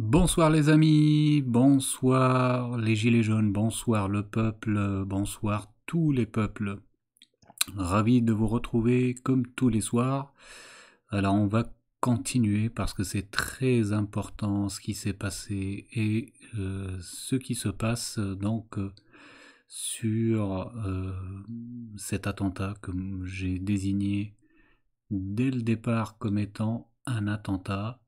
Bonsoir les amis, bonsoir les Gilets jaunes, bonsoir le peuple, bonsoir tous les peuples. Ravi de vous retrouver comme tous les soirs. Alors on va continuer parce que c'est très important ce qui s'est passé et euh, ce qui se passe donc euh, sur euh, cet attentat que j'ai désigné dès le départ comme étant un attentat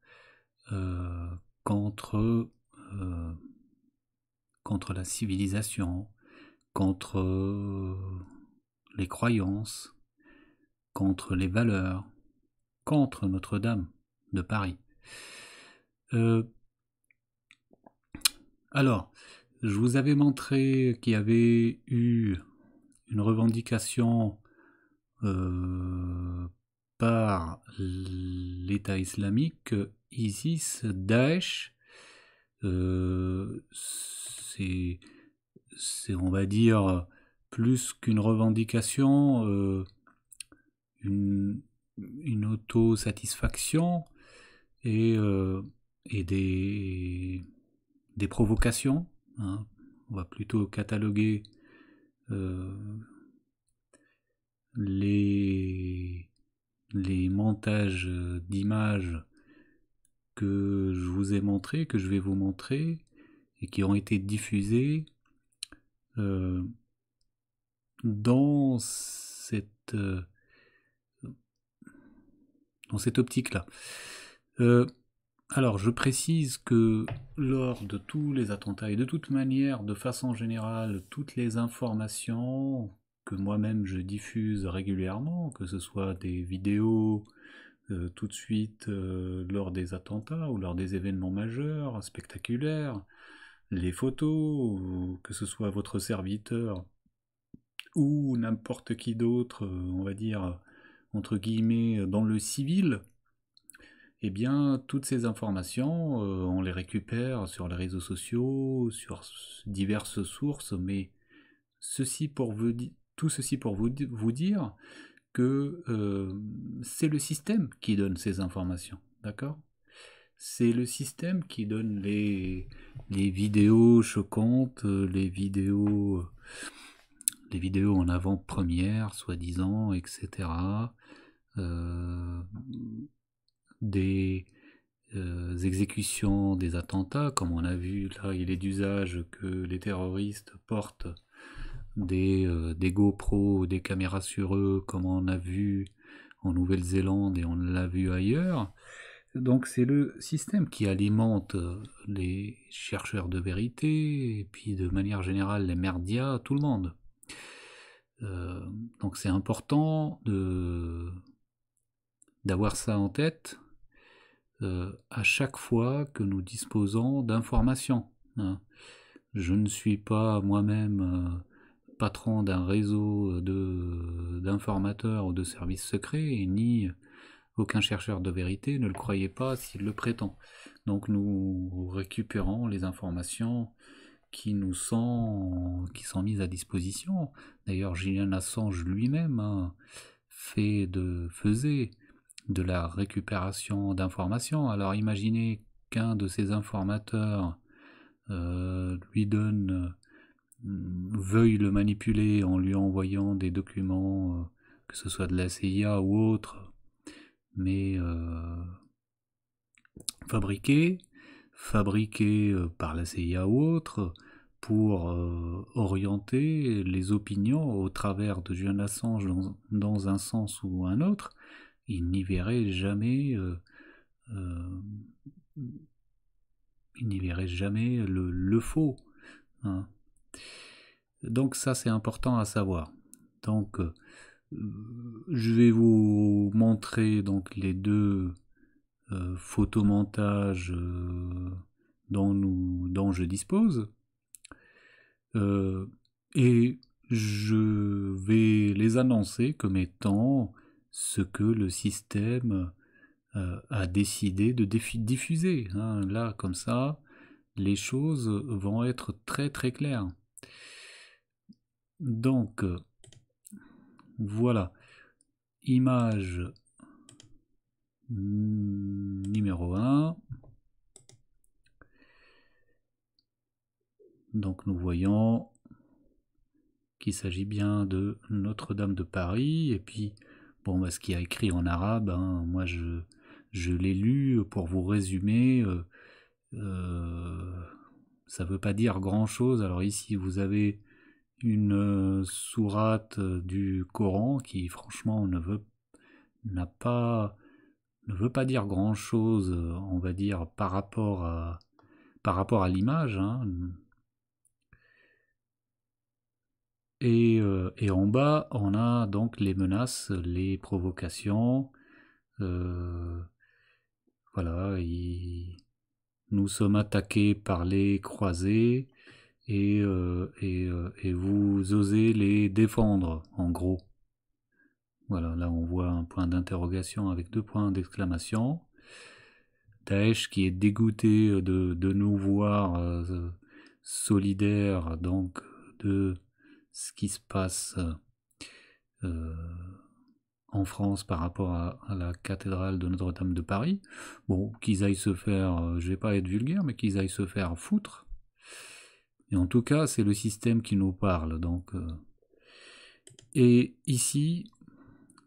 contre, contre euh, la civilisation, contre euh, les croyances, contre les valeurs, contre Notre-Dame de Paris. Euh, alors, je vous avais montré qu'il y avait eu une revendication par l'État islamique, ISIS, Daesh, euh, c'est, on va dire, plus qu'une revendication, euh, une, une autosatisfaction et, euh, des, des provocations. Hein. On va plutôt cataloguer euh, les les montages euh, d'images que je vous ai montrés, que je vais vous montrer, et qui ont été diffusés euh, dans cette, euh, cette optique-là. alors, je précise que lors de tous les attentats, et de toute manière, de façon générale, toutes les informations que moi-même je diffuse régulièrement, que ce soit des vidéos euh, tout de suite euh, lors des attentats ou lors des événements majeurs, spectaculaires, les photos, que ce soit votre serviteur ou n'importe qui d'autre, euh, on va dire, entre guillemets, dans le civil, et eh bien, toutes ces informations, on les récupère sur les réseaux sociaux, sur diverses sources, mais ceci pour, vous tout ceci pour vous, dire que euh, c'est le système qui donne ces informations, d'accord C'est le système qui donne les, les vidéos choquantes, les vidéos, les vidéos en avant-première, soi-disant, etc. Euh, des euh, exécutions, des attentats, comme on a vu, là, il est d'usage que les terroristes portent des, euh, des GoPro, des caméras sur eux, comme on a vu en Nouvelle-Zélande et on l'a vu ailleurs. Donc c'est le système qui alimente euh, les chercheurs de vérité, et puis de manière générale les merdias, tout le monde. Euh, donc c'est important d'avoir ça en tête à chaque fois que nous disposons d'informations. Hein. Je ne suis pas moi-même patron d'un réseau euh, euh, d'informateurs ou de services secrets, ni euh, aucun chercheur de vérité ne le croyait pas s'il le prétend. Donc nous récupérons les informations qui nous sont, qui sont mises à disposition. D'ailleurs, Julian Assange lui-même hein, de, faisait de la récupération d'informations. Alors imaginez qu'un de ces informateurs lui donne veuille le manipuler en lui envoyant des documents, euh, que ce soit de la CIA ou autre, mais fabriqués, euh, fabriqués euh, par la CIA ou autre, pour orienter les opinions au travers de Julian Assange dans, un sens ou un autre, il n'y verrait jamais, il n'y verrait jamais le, le faux. Hein. Donc ça c'est important à savoir. Donc euh, je vais vous montrer donc les deux euh, photomontages euh, dont, je dispose. et je vais les annoncer comme étant ce que le système a décidé de diffuser. Hein. là, comme ça, les choses vont être très très claires. Donc, euh, voilà. Image numéro 1. Donc nous voyons qu'il s'agit bien de Notre-Dame de Paris. Et puis, bon, bah, ce qu'il y a écrit en arabe, hein, moi je, je l'ai lu pour vous résumer. Euh, euh, ça ne veut pas dire grand-chose. Alors ici, vous avez une euh, sourate euh, du Coran qui franchement ne veut pas ne veut pas dire grand chose euh, on va dire par rapport à par rapport à l'image hein. et, en bas on a donc les menaces les provocations voilà nous sommes attaqués par les croisés et, euh, euh, et, vous osez les défendre, en gros. Voilà, là on voit un point d'interrogation avec deux points d'exclamation. Daesh qui est dégoûté de, nous voir euh, solidaire solidaires donc de ce qui se passe en France par rapport à, à la cathédrale de Notre-Dame de Paris. Bon, qu'ils aillent se faire, je vais pas être vulgaire, mais qu'ils aillent se faire foutre et en tout cas, c'est le système qui nous parle. Donc, euh. et ici,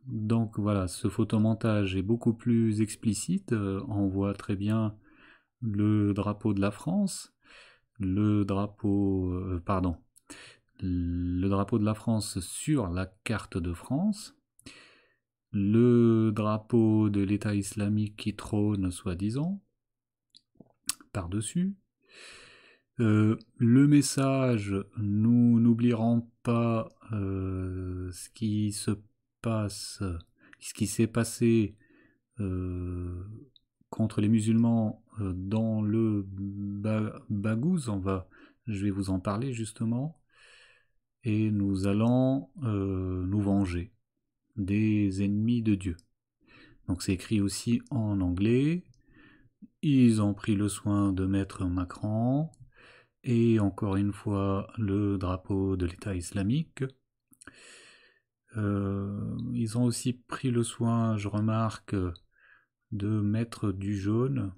donc voilà, ce photomontage est beaucoup plus explicite. Euh, on voit très bien le drapeau de la France, le drapeau, euh, pardon, le drapeau de la France sur la carte de France, le drapeau de l'État islamique qui trône soi-disant par-dessus, euh, le message, nous n'oublierons pas euh, ce qui se passe, ce qui s'est passé euh, contre les musulmans dans le ba On va, je vais vous en parler justement. Et nous allons nous venger des ennemis de Dieu. Donc c'est écrit aussi en anglais. Ils ont pris le soin de mettre Macron, et encore une fois le drapeau de l'État islamique. Euh, ils ont aussi pris le soin, je remarque, de mettre du jaune.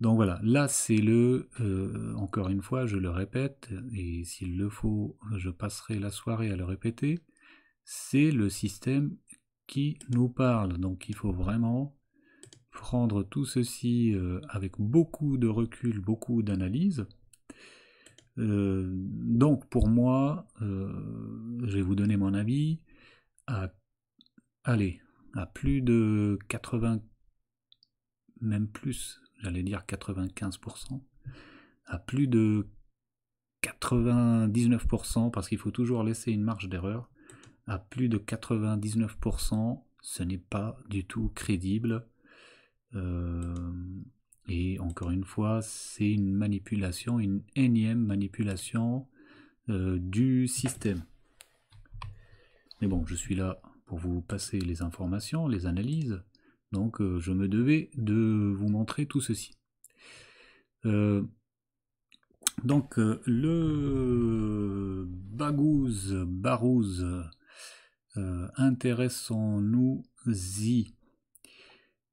Donc voilà, là c'est le, euh, encore une fois, je le répète, et s'il le faut, je passerai la soirée à le répéter, c'est le système qui nous parle. Donc il faut vraiment prendre tout ceci euh, avec beaucoup de recul, beaucoup d'analyse. Euh, donc pour moi, euh, je vais vous donner mon avis, à, allez, à plus de 80, même plus, j'allais dire 95%, à plus de 99%, parce qu'il faut toujours laisser une marge d'erreur, à plus de 99%, ce n'est pas du tout crédible. Euh, et encore une fois, c'est une manipulation, une énième manipulation euh, du système. Mais bon, je suis là pour vous passer les informations, les analyses, donc euh, je me devais de vous montrer tout ceci. donc le bagouze, barouze, intéressons-nous-y.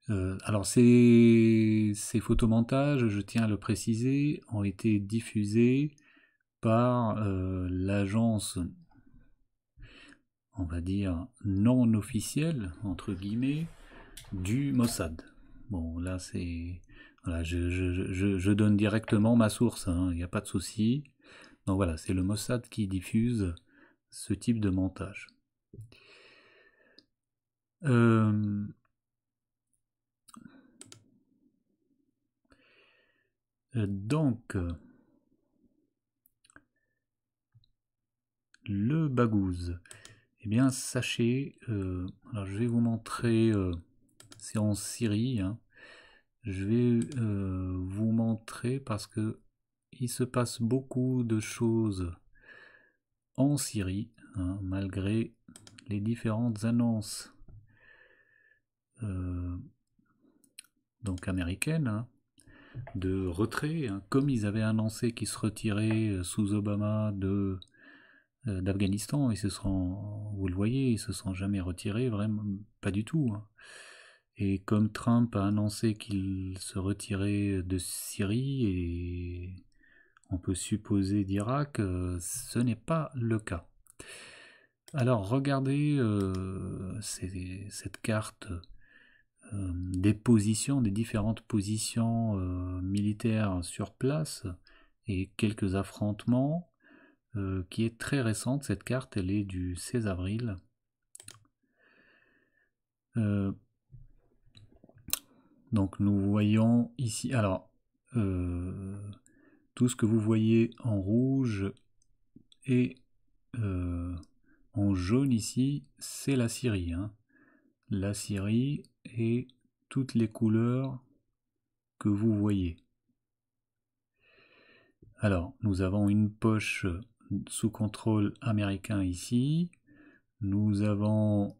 Euh, alors ces, ces, photomontages, je tiens à le préciser, ont été diffusés par euh, l'agence, on va dire, non officielle, entre guillemets, du Mossad. Bon, là c'est... Voilà, je, je, donne directement ma source, hein, il n'y a pas de souci. Donc voilà, c'est le Mossad qui diffuse ce type de montage. Euh, Euh, donc, euh, le bagouze. Eh bien, sachez, euh, je vais vous montrer, c'est en Syrie, hein. je vais vous montrer parce que il se passe beaucoup de choses en Syrie, hein, malgré les différentes annonces donc américaines. Hein de retrait, hein, comme ils avaient annoncé qu'ils se retiraient euh, sous Obama de euh, d'Afghanistan, se sont, vous le voyez, ils se sont jamais retirés, vraiment pas du tout. Hein. Et comme Trump a annoncé qu'il se retirait de Syrie et on peut supposer d'Irak, euh, ce n'est pas le cas. Alors regardez cette carte euh, des positions, des différentes positions euh, militaires sur place et quelques affrontements euh, qui est très récente. Cette carte, elle est du 16 avril. donc nous voyons ici, alors, tout ce que vous voyez en rouge et en jaune ici, c'est la Syrie. Hein. La Syrie, et toutes les couleurs que vous voyez. Alors, nous avons une poche sous contrôle américain ici. Nous avons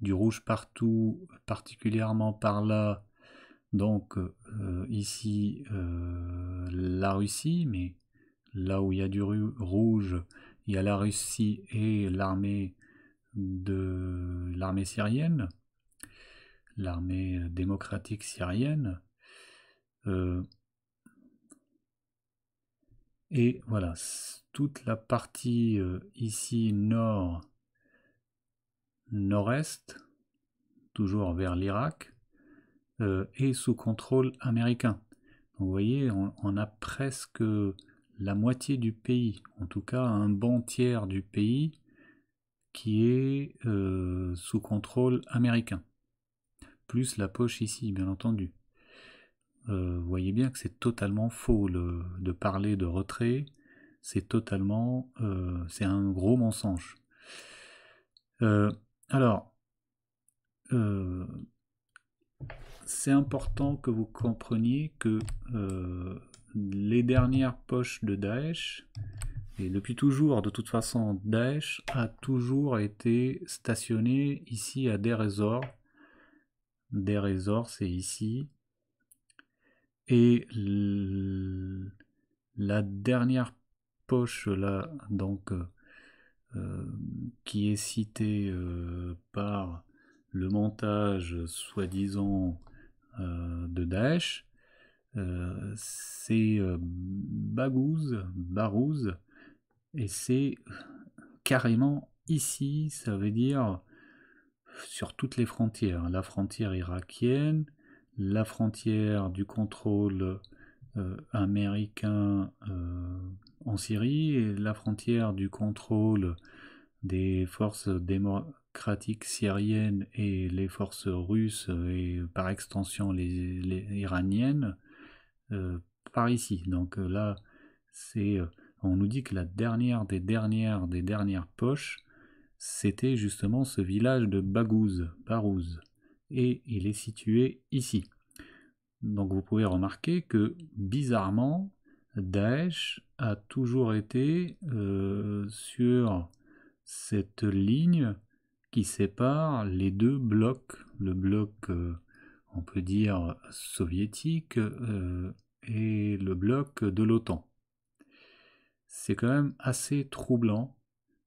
du rouge partout, particulièrement par là. Donc euh, ici, euh, la Russie, mais là où il y a du rouge, il y a la Russie et l'armée de l'armée syrienne l'armée euh, démocratique syrienne. Euh, et voilà, toute la partie euh, ici nord, nord-est, toujours vers l'Irak, est sous contrôle américain. vous voyez, on, a presque la moitié du pays, en tout cas un bon tiers du pays qui est sous contrôle américain plus la poche ici, bien entendu. Euh, voyez bien que c'est totalement faux de parler de retrait. C'est totalement... Euh, c'est un gros mensonge. Euh, alors, c'est important que vous compreniez que les dernières poches de Daesh, et depuis toujours, de toute façon, Daesh a toujours été stationné ici à Deir des résorts, c'est ici. Et la dernière poche là, donc, euh, euh, qui est citée euh, par le montage soi-disant de Daesh, c'est Bagouz, Barouz, et c'est carrément ici, ça veut dire sur toutes les frontières, la frontière irakienne, la frontière du contrôle euh, américain euh, en Syrie et la frontière du contrôle des forces démocratiques syriennes et les forces russes et par extension les, iraniennes euh, par ici. Donc là, c'est on nous dit que la dernière des dernières des dernières poches c'était justement ce village de Bagouze, Barouz, et il est situé ici. Donc vous pouvez remarquer que bizarrement, Daesh a toujours été euh, sur cette ligne qui sépare les deux blocs, le bloc, euh, on peut dire, soviétique euh, et le bloc de l'OTAN. C'est quand même assez troublant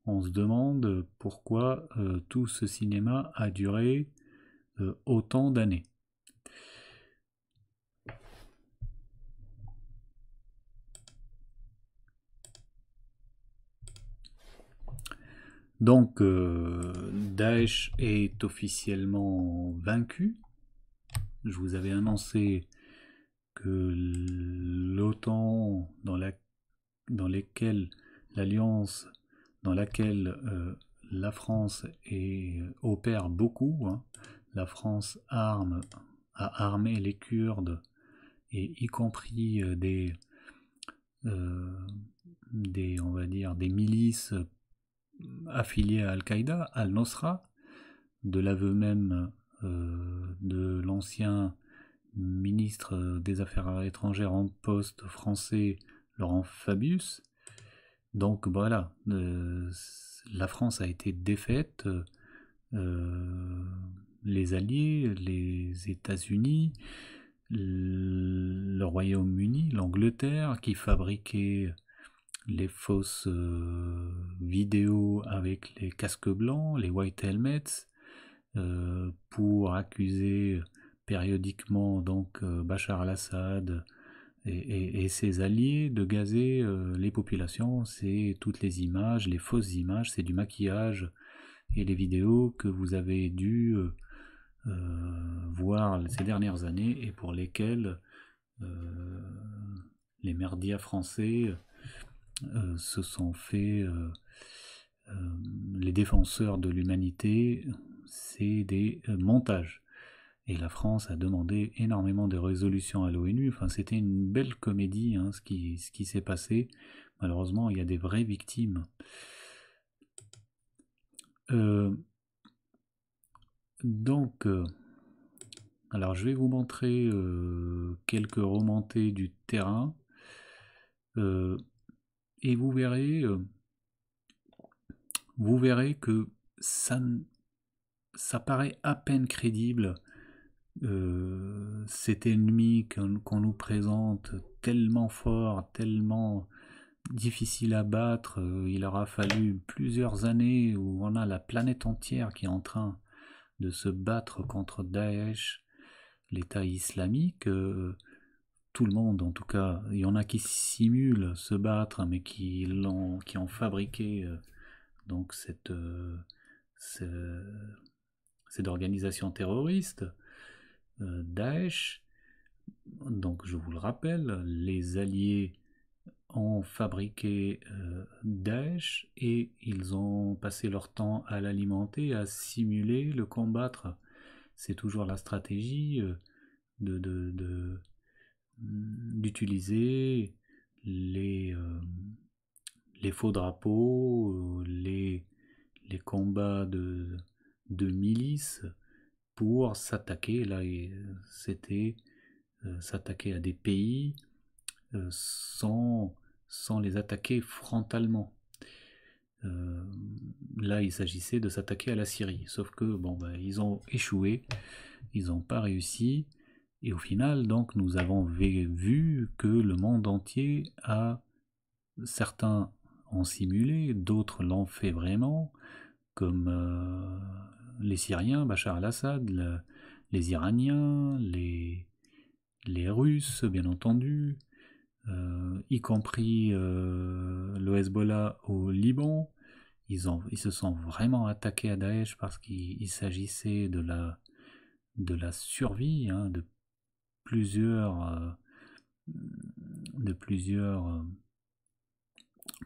on se demande pourquoi euh, tout ce cinéma a duré euh, autant d'années. Donc euh, Daesh est officiellement vaincu. Je vous avais annoncé que l'OTAN dans, la, dans l'alliance dans laquelle euh, la France euh, opère beaucoup. Hein. La France arme, a armé les Kurdes, et y compris euh, des, des, on va dire, des milices affiliées à Al-Qaïda, Al-Nosra, de l'aveu même de l'ancien ministre des Affaires étrangères en poste français Laurent Fabius, donc voilà, euh, la France a été défaite, euh, les Alliés, les États-Unis, le Royaume-Uni, l'Angleterre qui fabriquaient les fausses euh, vidéos avec les casques blancs, les white helmets, pour accuser périodiquement donc Bachar al-Assad et, ses alliés de gazer euh, les populations, c'est toutes les images, les fausses images, c'est du maquillage et les vidéos que vous avez dû euh, euh, voir ces dernières années et pour lesquelles les merdias français se sont fait les défenseurs de l'humanité, c'est des montages. Et la France a demandé énormément de résolutions à l'ONU. Enfin, c'était une belle comédie, hein, ce qui, ce qui s'est passé. Malheureusement, il y a des vraies victimes. Euh, donc, euh, alors je vais vous montrer euh, quelques remontées du terrain. et vous verrez, vous verrez que ça paraît à peine crédible euh, cet ennemi qu'on nous présente tellement fort, tellement difficile à battre, euh, il aura fallu plusieurs années où on a la planète entière qui est en train de se battre contre Daesh, l'État islamique. Euh, tout le monde, en tout cas, il y en a qui simulent se battre, mais qui, ont fabriqué donc cette organisation terroriste. Euh, Daesh. Donc je vous le rappelle, les Alliés ont fabriqué euh, Daesh et ils ont passé leur temps à l'alimenter, à simuler, le combattre. C'est toujours la stratégie euh, de, mm, d'utiliser les, faux drapeaux, les, les combats de milices pour s'attaquer, là euh, c'était euh, s'attaquer à des pays euh, sans, sans les attaquer frontalement. là, il s'agissait de s'attaquer à la Syrie, sauf que bon, ben, ils ont échoué, ils n'ont pas réussi, et au final, donc, nous avons vu que le monde entier a certains ont simulé, d'autres l'ont fait vraiment, comme les Syriens, Bachar al-Assad, les Iraniens, les, les Russes, bien entendu, euh, y compris euh, le au Liban. Ils, ont, ils se sont vraiment attaqués à Daesh parce qu'il s'agissait de la, de la survie hein, de plusieurs, euh, de plusieurs euh,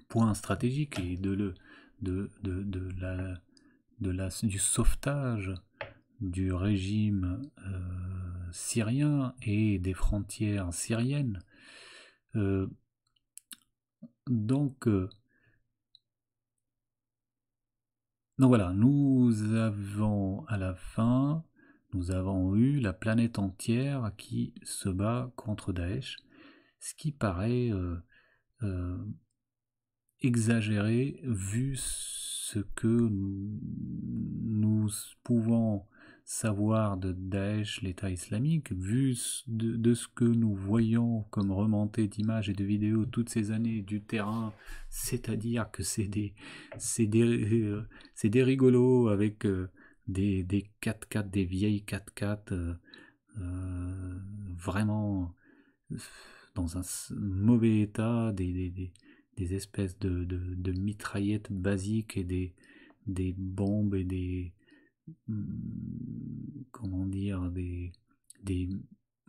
points stratégiques et de, le, de la de la, du sauvetage du régime euh, syrien et des frontières syriennes. Euh, donc, euh, donc voilà, nous avons à la fin, nous avons eu la planète entière qui se bat contre Daesh, ce qui paraît exagéré vu ce que nous pouvons savoir de Daesh, l'État islamique, vu de, ce que nous voyons comme remontée d'images et de vidéos toutes ces années du terrain, c'est-à-dire que c'est des, c'est des, euh, c'est des rigolos avec euh, des, des 4x4, des vieilles 4x4, euh, vraiment dans un mauvais état, des des espèces de, de, mitraillettes basiques et des, des bombes et des mm, comment dire des, des,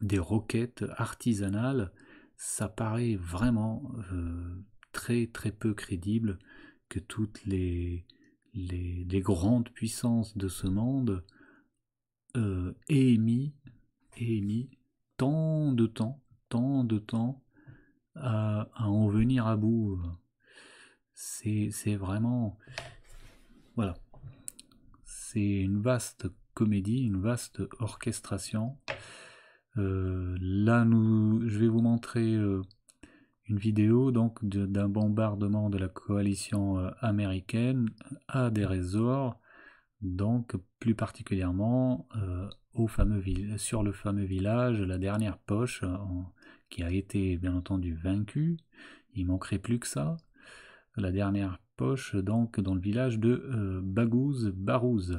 des roquettes artisanales, ça paraît vraiment euh, très très peu crédible que toutes les, les, des grandes puissances de ce monde euh, aient émis, aient émis tant de temps, tant de temps à, en venir à bout. C'est vraiment... Voilà. C'est une vaste comédie, une vaste orchestration. Euh, là, nous, je vais vous montrer euh, une vidéo donc d'un bombardement de la coalition euh, américaine à des résorts, donc plus particulièrement au fameux, sur le fameux village, la dernière poche, qui a été bien entendu vaincu. Il manquerait plus que ça. La dernière poche, donc, dans le village de euh, Bagouze, Barouz.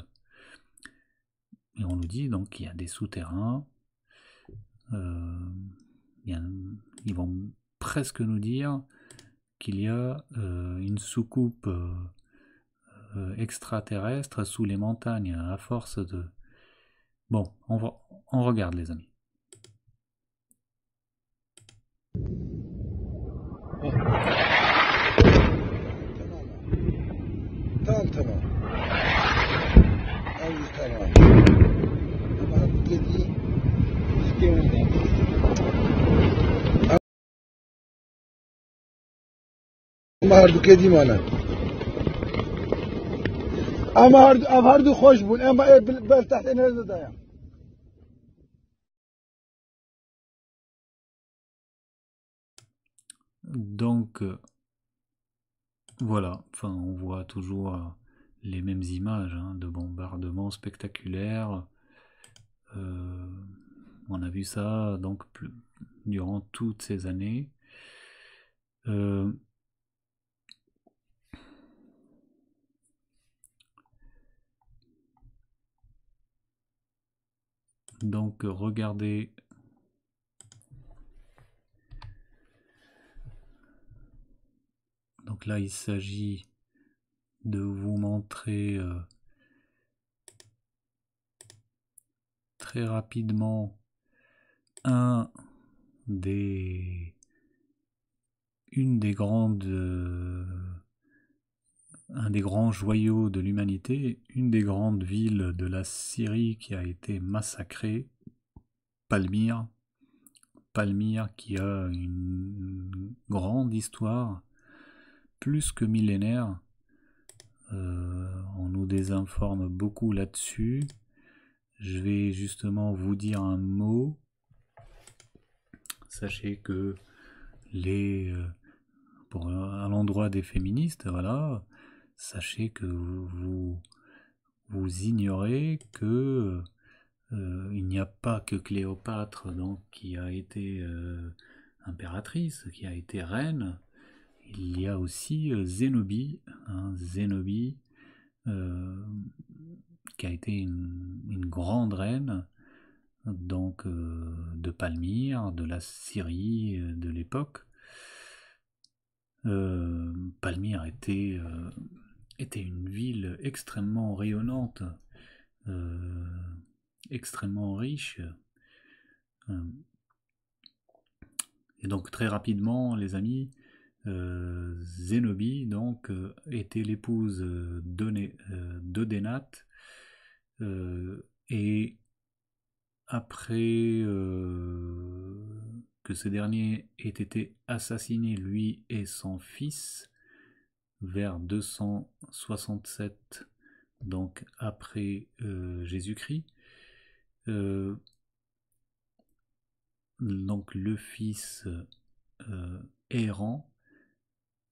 Et on nous dit donc qu'il y a des souterrains. Euh, ils vont presque nous dire qu'il y a euh, une soucoupe extraterrestre sous les montagnes à force de... Bon, on, on regarde les amis. تمام تمام أي تمام طيب، أما الذي اما هر دو کدی مانن اما هردو خوش بون اما بل تحت انرژی دایم Donc, euh, voilà, enfin, on voit toujours euh, les mêmes images hein, de bombardements spectaculaires. Euh, on a vu ça donc durant toutes ces années. donc regardez donc là, il s'agit de vous montrer euh, très rapidement un des une des grandes euh, un des grands joyaux de l'humanité, une des grandes villes de la Syrie qui a été massacrée, Palmyre. Palmyre qui a une grande histoire plus que millénaire. Euh, on nous désinforme beaucoup là-dessus. Je vais justement vous dire un mot. Sachez que les, euh, pour, euh, à l'endroit des féministes, voilà, sachez que vous, vous ignorez que il n'y a pas que Cléopâtre donc, qui a été impératrice, qui a été reine, il y a aussi euh, Zenobi, hein, euh, qui a été une, grande reine donc euh, de Palmyre, de la Syrie de l'époque. Palmyre était, était, une ville extrêmement rayonnante, extrêmement riche. Et donc très rapidement, les amis, euh, Zénobie donc euh, était l'épouse euh, euh et après que ce dernier ait été assassiné lui et son fils vers 267 donc après Jésus-Christ donc le fils errant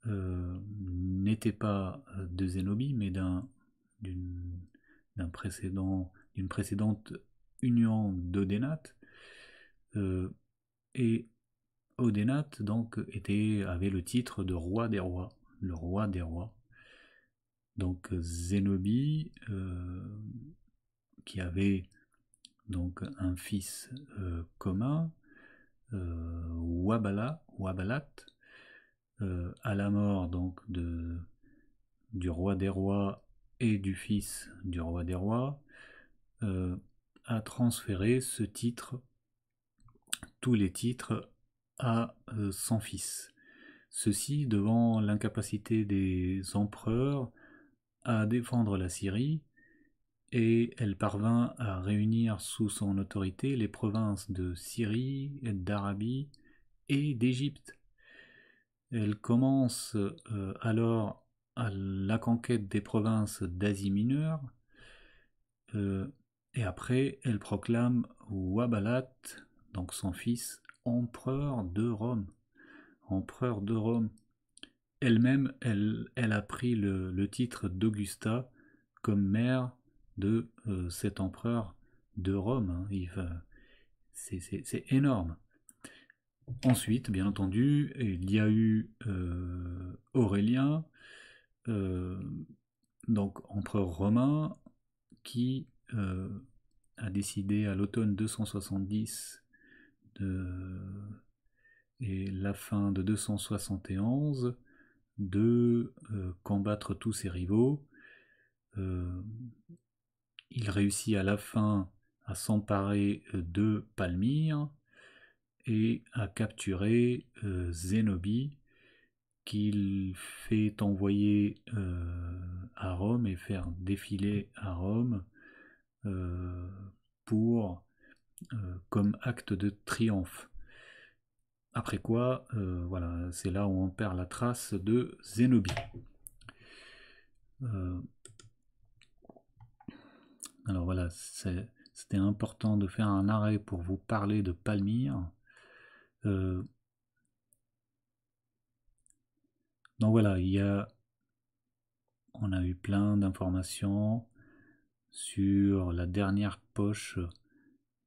euh, n'était pas euh, de Zénobie, mais d'un d'une d'un précédent d'une précédente union d'Odénate euh, et Odenat donc était avait le titre de roi des rois, le roi des rois. Donc Zénobie qui avait donc un fils commun, Wabala, Wabalat, euh, à la mort donc de, du roi des rois et du fils du roi des rois, euh, a transféré ce titre, tous les titres, à euh, son fils. Ceci devant l'incapacité des empereurs à défendre la Syrie, et elle parvint à réunir sous son autorité les provinces de Syrie, d'Arabie et d'Égypte elle commence euh, alors à la conquête des provinces d'Asie mineure euh, et après elle proclame Wabalat, donc son fils, empereur de Rome. Empereur de Rome. Elle-même, elle, a pris le, titre d'Augusta comme mère de euh, cet empereur de Rome. Hein. C'est énorme. Ensuite, bien entendu, il y a eu euh, Aurélien, euh, donc empereur romain, qui euh, a décidé à l'automne 270 et la fin de 271 de combattre tous ses rivaux. il réussit à la fin à s'emparer de Palmyre et à capturer euh, Zenobi qu'il fait envoyer euh, à Rome et faire défiler à Rome euh, pour comme acte de triomphe. Après quoi, voilà, c'est là où on perd la trace de Zenobi. alors voilà, c'était important de faire un arrêt pour vous parler de Palmyre. Euh, donc voilà, il y a... on a eu plein d'informations sur la dernière poche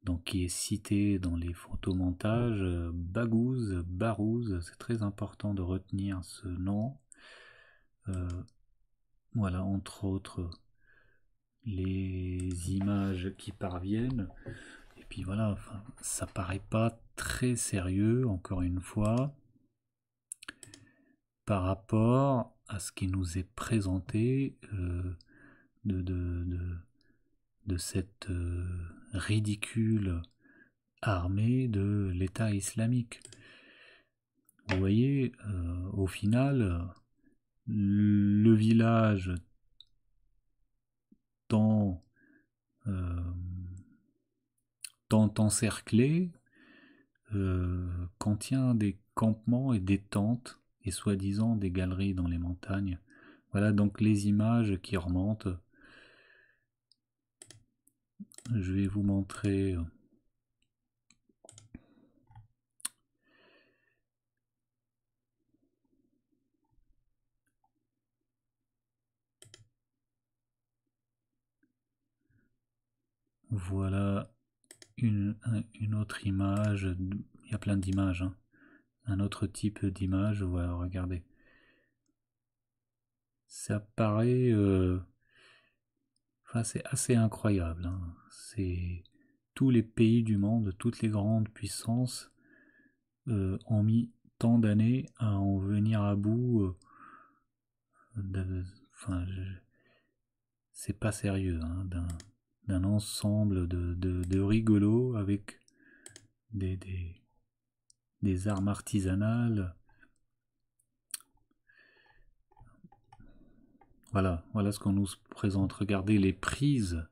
donc, qui est citée dans les photomontages, Bagouze, Barouze, c'est très important de retenir ce nom. Euh, voilà, entre autres les images qui parviennent voilà, ça paraît pas très sérieux, encore une fois, par rapport à ce qui nous est présenté euh, de, de, cette euh, ridicule armée de l'État islamique. Vous voyez, euh, au final, le village dans encerclé euh, contient des campements et des tentes et soi-disant des galeries dans les montagnes. Voilà donc les images qui remontent. Je vais vous montrer euh, Voilà une, autre image, il y a plein d'images, hein. un autre type d'image, voilà, regardez. Ça paraît... Euh, enfin, c'est assez incroyable. Hein. C'est tous les pays du monde, toutes les grandes puissances euh, ont mis tant d'années à en venir à bout. Euh, enfin, c'est pas sérieux hein, d'un ensemble de, de, rigolos avec des, des, armes artisanales. Voilà, voilà ce qu'on nous présente. Regardez les prises,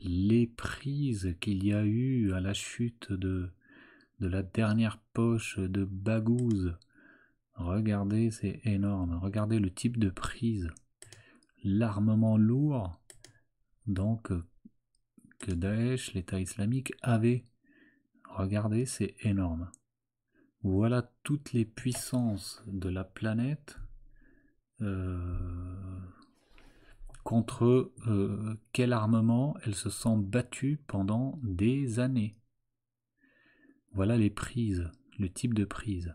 les prises qu'il y a eu à la chute de, de la dernière poche de Bagouze. Regardez, c'est énorme. Regardez le type de prise. L'armement lourd, donc que Daesh, l'État islamique, avait. Regardez, c'est énorme. Voilà toutes les puissances de la planète euh, contre euh, quel armement elles se sont battues pendant des années. Voilà les prises, le type de prise.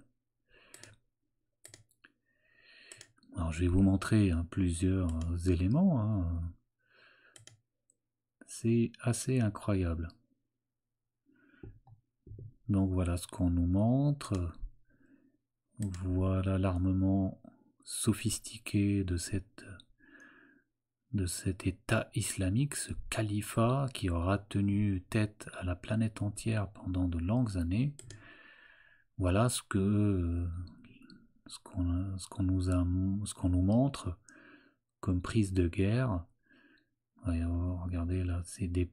Alors je vais vous montrer hein, plusieurs euh, éléments. Hein c'est assez incroyable. Donc voilà ce qu'on nous montre. Voilà l'armement sophistiqué de, cette, de cet État islamique, ce califat qui aura tenu tête à la planète entière pendant de longues années. Voilà ce que ce qu'on nous, qu'on nous montre comme prise de guerre regardez là, c'est des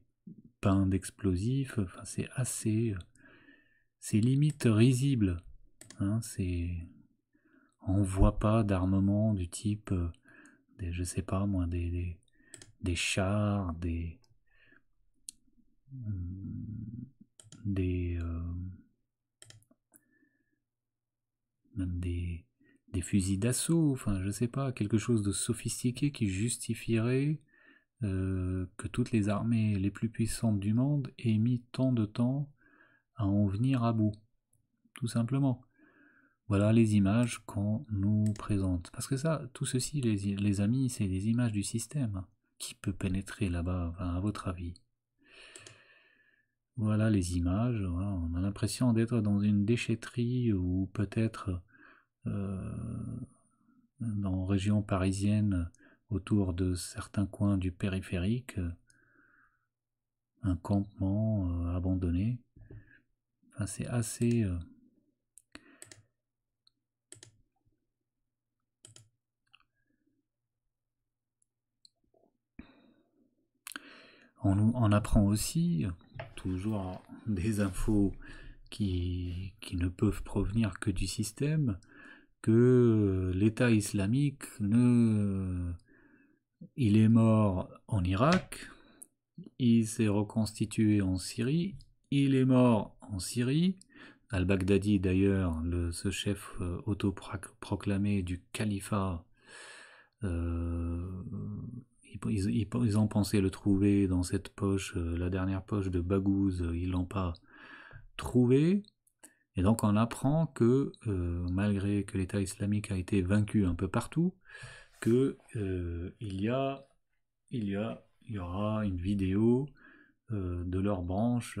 pains d'explosifs, enfin, c'est assez... Euh, c'est limite risible. Hein, c'est... On voit pas d'armement du type, euh, des, je sais pas moi, des, chars, des... Hmm, des... Euh, même des, des fusils d'assaut, enfin je sais pas, quelque chose de sophistiqué qui justifierait euh, que toutes les armées les plus puissantes du monde aient mis tant de temps à en venir à bout. Tout simplement. Voilà les images qu'on nous présente. Parce que ça, tout ceci, les, amis, c'est des images du système. Qui peut pénétrer là-bas, à votre avis Voilà les images. On a l'impression d'être dans une déchetterie ou peut-être euh, dans dans région parisienne autour de certains coins du périphérique, euh, un campement euh, abandonné. Enfin, c'est assez... Euh, on, on, apprend aussi, toujours des infos qui, qui ne peuvent provenir que du système, que l'État islamique ne il est mort en Irak, il s'est reconstitué en Syrie, il est mort en Syrie. Al-Baghdadi, d'ailleurs, ce chef euh, autoproclamé du califat, euh, ils, ont pensé le trouver dans cette poche, euh, la dernière poche de Baghouz, ils l'ont pas trouvé. Et donc on apprend que, malgré que l'État islamique a été vaincu un peu partout, que euh, il, y a, il, y a, il y aura une vidéo euh, de leur branche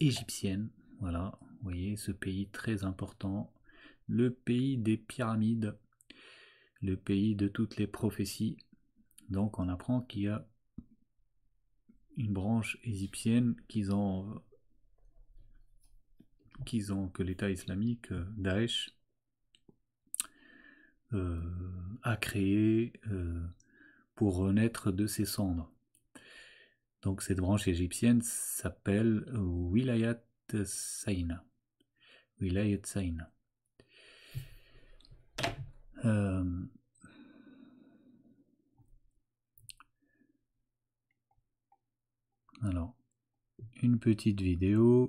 égyptienne. Voilà, vous voyez ce pays très important, le pays des pyramides, le pays de toutes les prophéties. Donc on apprend qu'il y a une branche égyptienne qu'ils ont, qu'ils ont que l'État islamique, euh, Daesh, a euh, créé euh, pour renaître de ses cendres. Donc cette branche égyptienne s'appelle Wilayat Saina. Wilayat Saina. Euh, alors, une petite vidéo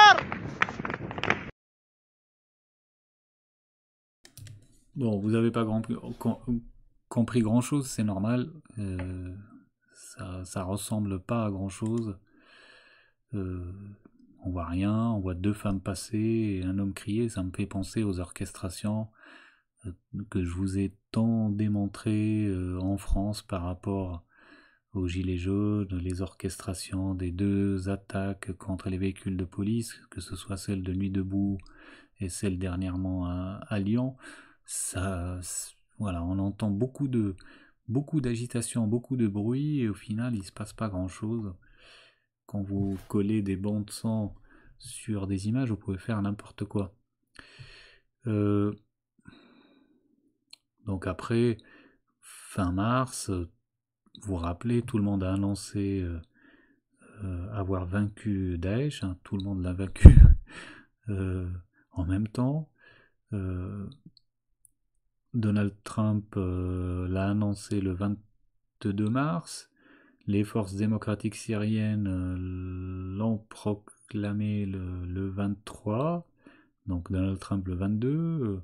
Bon, vous n'avez pas compris grand chose, c'est normal. Euh, ça, ça ressemble pas à grand chose. Euh, on voit rien, on voit deux femmes passer et un homme crier. Ça me fait penser aux orchestrations euh, que je vous ai tant démontrées en France par rapport aux gilets jaunes, les orchestrations des deux attaques contre les véhicules de police, que ce soit celle de Nuit debout et celle dernièrement à Lyon voilà, on entend beaucoup de beaucoup d'agitation, beaucoup de bruit, et au final, il se passe pas grand-chose. Quand vous collez des bandes de sang sur des images, vous pouvez faire n'importe quoi. Euh, donc après, fin mars, vous vous rappelez, tout le monde a annoncé euh, euh, avoir vaincu Daesh, hein, tout le monde l'a vaincu en même temps. Donald Trump euh, l'a annoncé le 22 mars. Les forces démocratiques syriennes euh, l'ont proclamé le, 23. Donc Donald Trump le 22.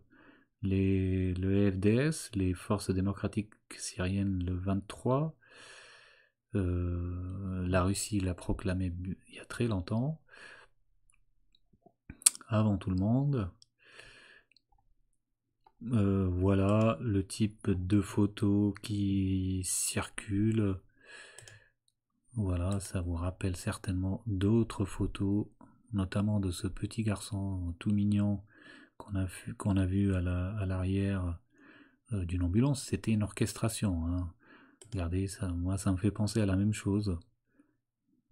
Les, le FDS, les forces démocratiques syriennes le 23. Euh, la Russie l'a proclamé il y a très longtemps, avant tout le monde. Euh, voilà le type de photo qui circule. Voilà, ça vous rappelle certainement d'autres photos, notamment de ce petit garçon tout mignon qu'on a, qu'on a, vu à l'arrière euh, d'une ambulance. C'était une orchestration. Hein. Regardez, ça, moi ça me fait penser à la même chose.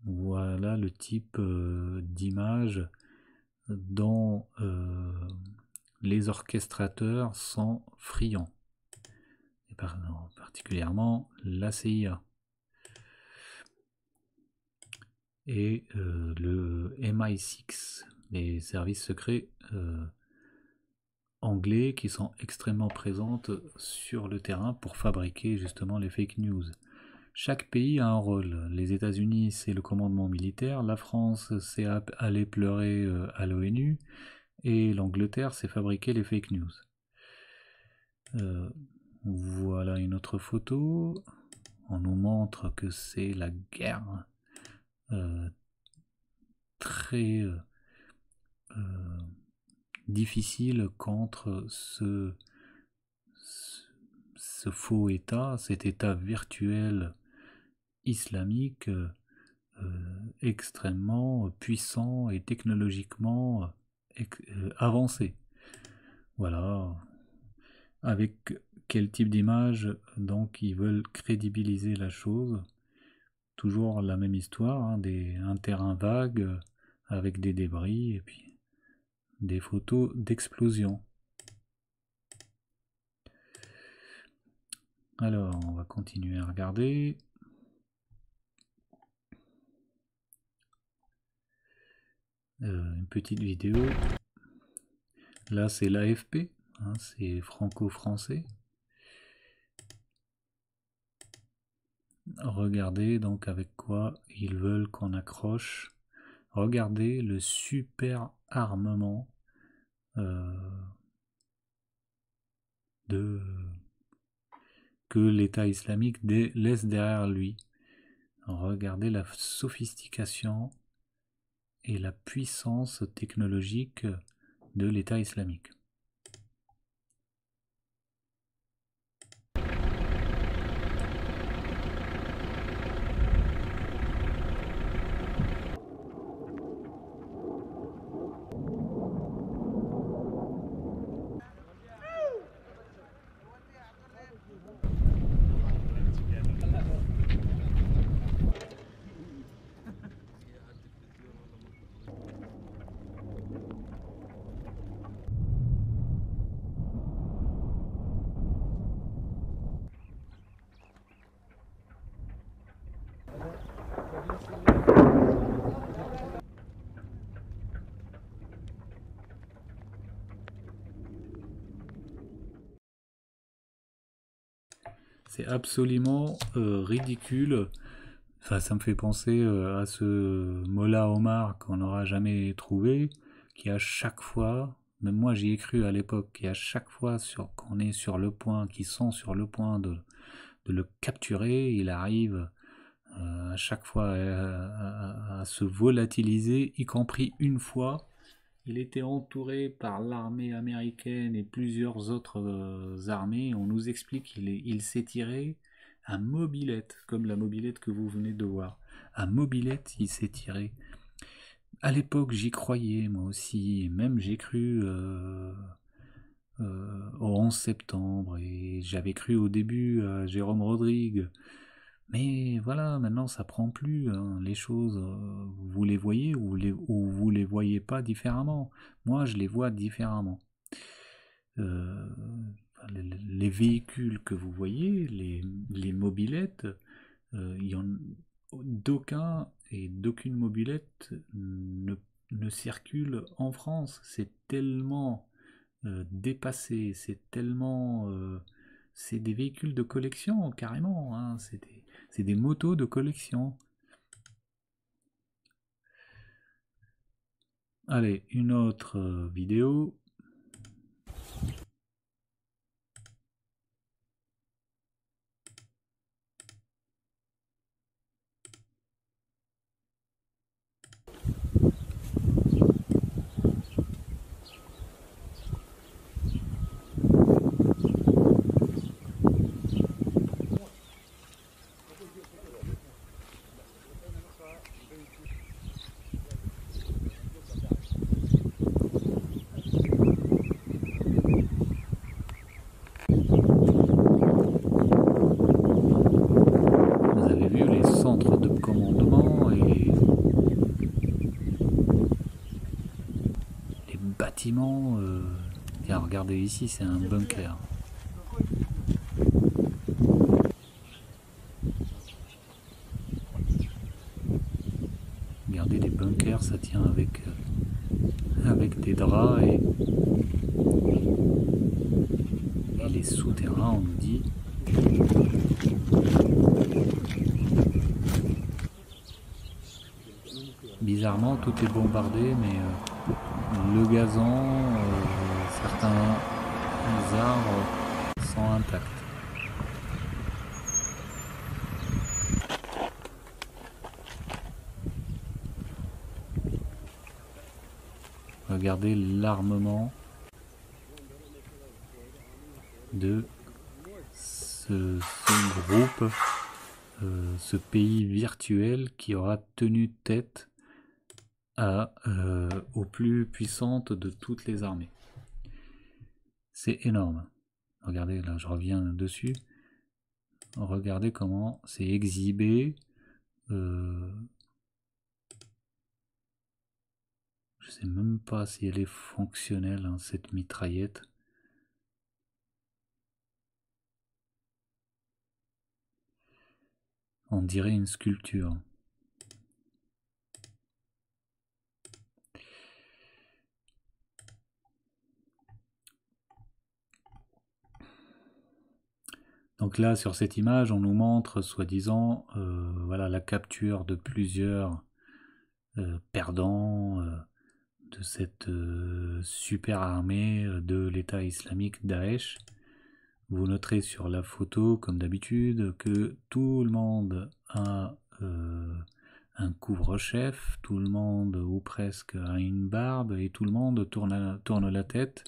Voilà le type euh, d'image dont les orchestrateurs sont friands, et particulièrement la CIA et euh, le MI6, les services secrets euh, anglais qui sont extrêmement présentes sur le terrain pour fabriquer justement les fake news. Chaque pays a un rôle. Les États-Unis, c'est le commandement militaire. La France, c'est aller pleurer euh, à l'ONU et l'Angleterre s'est fabriqué les fake news. Euh, voilà une autre photo. On nous montre que c'est la guerre euh, très euh, difficile contre ce, ce, faux État, cet État virtuel islamique extrêmement puissant et technologiquement euh, avancer, Voilà. Avec quel type d'image donc ils veulent crédibiliser la chose. Toujours la même histoire, hein, des, un terrain vague avec des débris et puis des photos d'explosion. Alors, on va continuer à regarder. Euh, une petite vidéo. Là, c'est l'AFP, hein, c'est franco-français. Regardez donc avec quoi ils veulent qu'on accroche. Regardez le super armement euh, de, que l'État islamique laisse derrière lui. Regardez la sophistication et la puissance technologique de l'État islamique. C'est absolument euh, ridicule. Enfin, ça me fait penser euh, à ce Mola Omar qu'on n'aura jamais trouvé, qui à chaque fois, même moi j'y ai cru à l'époque, qui à chaque fois qu'on est sur le point, qui sont sur le point de, de le capturer, il arrive euh, à chaque fois à, se volatiliser, y compris une fois il était entouré par l'armée américaine et plusieurs autres euh, armées. On nous explique qu'il il s'est tiré un mobilette, comme la mobilette que vous venez de voir. Un mobilette, il s'est tiré. À l'époque, j'y croyais, moi aussi. même j'ai cru au euh, 11 euh, septembre. Et j'avais cru au début à Jérôme Rodrigue. Mais voilà, maintenant ça prend plus. Hein. Les choses, euh, vous les voyez ou, les, vous les voyez pas différemment. Moi, je les vois différemment. Euh, les véhicules que vous voyez, les, mobilettes, euh, d'aucun et d'aucune mobilette ne, circule en France. C'est tellement dépassé, c'est tellement c'est des véhicules de collection carrément. Hein. C'est des motos de collection. Allez, une autre euh, vidéo. bâtiment. Euh, regardez ici, c'est un bunker. Regardez les bunkers, ça tient avec, euh, avec des draps et, les souterrains, on nous dit. Bizarrement, tout est bombardé, mais... Euh, le gazon, euh, certains arbres sont intacts. Regardez l'armement de ce, groupe, euh, ce pays virtuel qui aura tenu tête à, euh, aux plus puissantes de toutes les armées. C'est énorme. Regardez, là je reviens dessus. Regardez comment c'est exhibé. je euh, je sais même pas si elle est fonctionnelle, hein, cette mitraillette. On dirait une sculpture. Donc là, sur cette image, on nous montre, soi-disant, euh, voilà, la capture de plusieurs euh, perdants euh, de cette super armée de l'État islamique Daesh. Vous noterez sur la photo, comme d'habitude, que tout le monde a un couvre-chef, tout le monde ou presque a une barbe, et tout le monde tourne la tête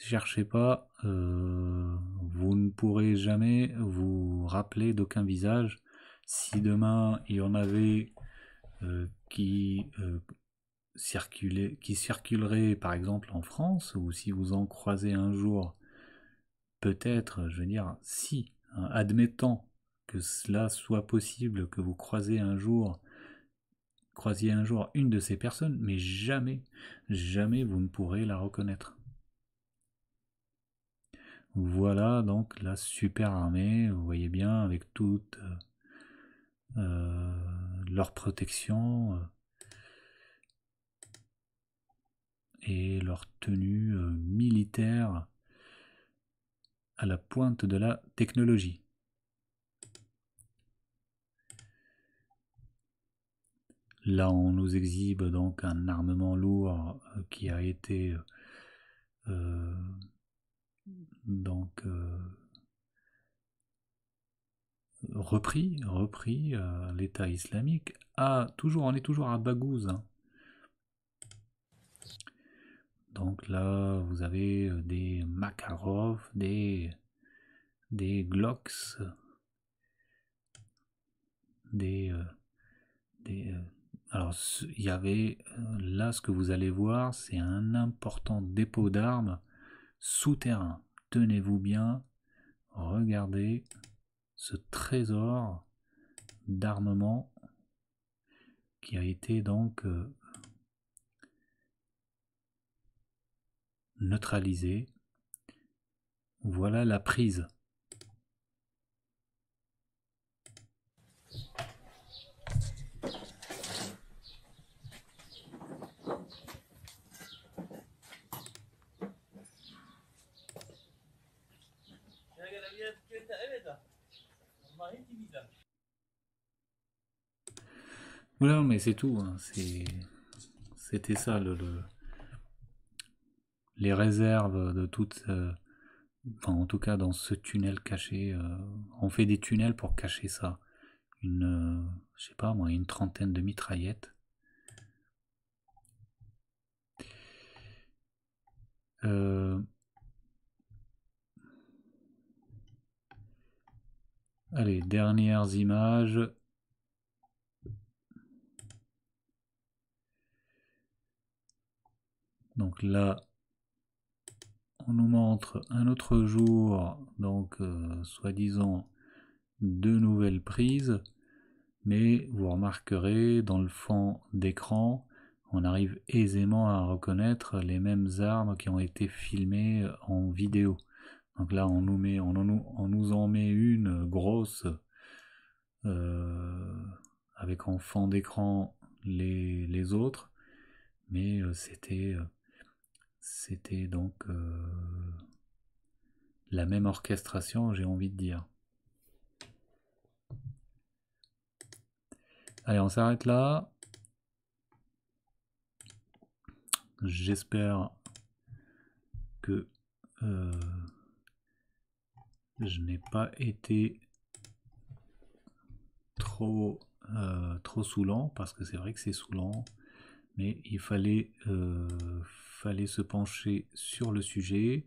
cherchez pas, euh, vous ne pourrez jamais vous rappeler d'aucun visage. Si demain il y en avait euh, qui, euh, qui circulerait par exemple en France, ou si vous en croisez un jour, peut-être, je veux dire, si, hein, admettant que cela soit possible, que vous croisez un jour croisiez un jour une de ces personnes, mais jamais, jamais vous ne pourrez la reconnaître. Voilà donc la super armée, vous voyez bien, avec toute euh, euh, leur protection euh, et leur tenue militaire à la pointe de la technologie. Là, on nous exhibe donc un armement lourd qui a été donc, euh, repris, repris euh, l'État islamique. a toujours, on est toujours à Baghouz. Hein. Donc là, vous avez euh, des Makarov, des, des Glocks, des alors, il y avait, là, ce que vous allez voir, c'est un important dépôt d'armes souterrain. Tenez-vous bien, regardez ce trésor d'armement qui a été donc euh, neutralisé. Voilà la prise Voilà, mais c'est tout. Hein, c'était ça, les réserves de toutes. Euh, enfin, en tout cas, dans ce tunnel caché. Euh, on fait des tunnels pour cacher ça. Une. Euh, je sais pas moi, une trentaine de mitraillettes. Allez, dernières images. Donc là, on nous montre un autre jour, donc euh, soi-disant deux nouvelles prises, mais vous remarquerez dans le fond d'écran, on arrive aisément à reconnaître les mêmes armes qui ont été filmées en vidéo. Donc là, on nous, met, on, on nous en met une grosse euh, avec en fond d'écran les, les, autres, mais euh, c'était c'était donc euh, la même orchestration, j'ai envie de dire. Allez, on s'arrête là. J'espère que euh, je n'ai pas été trop euh, trop saoulant parce que c'est vrai que c'est saoulant mais il fallait aller se pencher sur le sujet.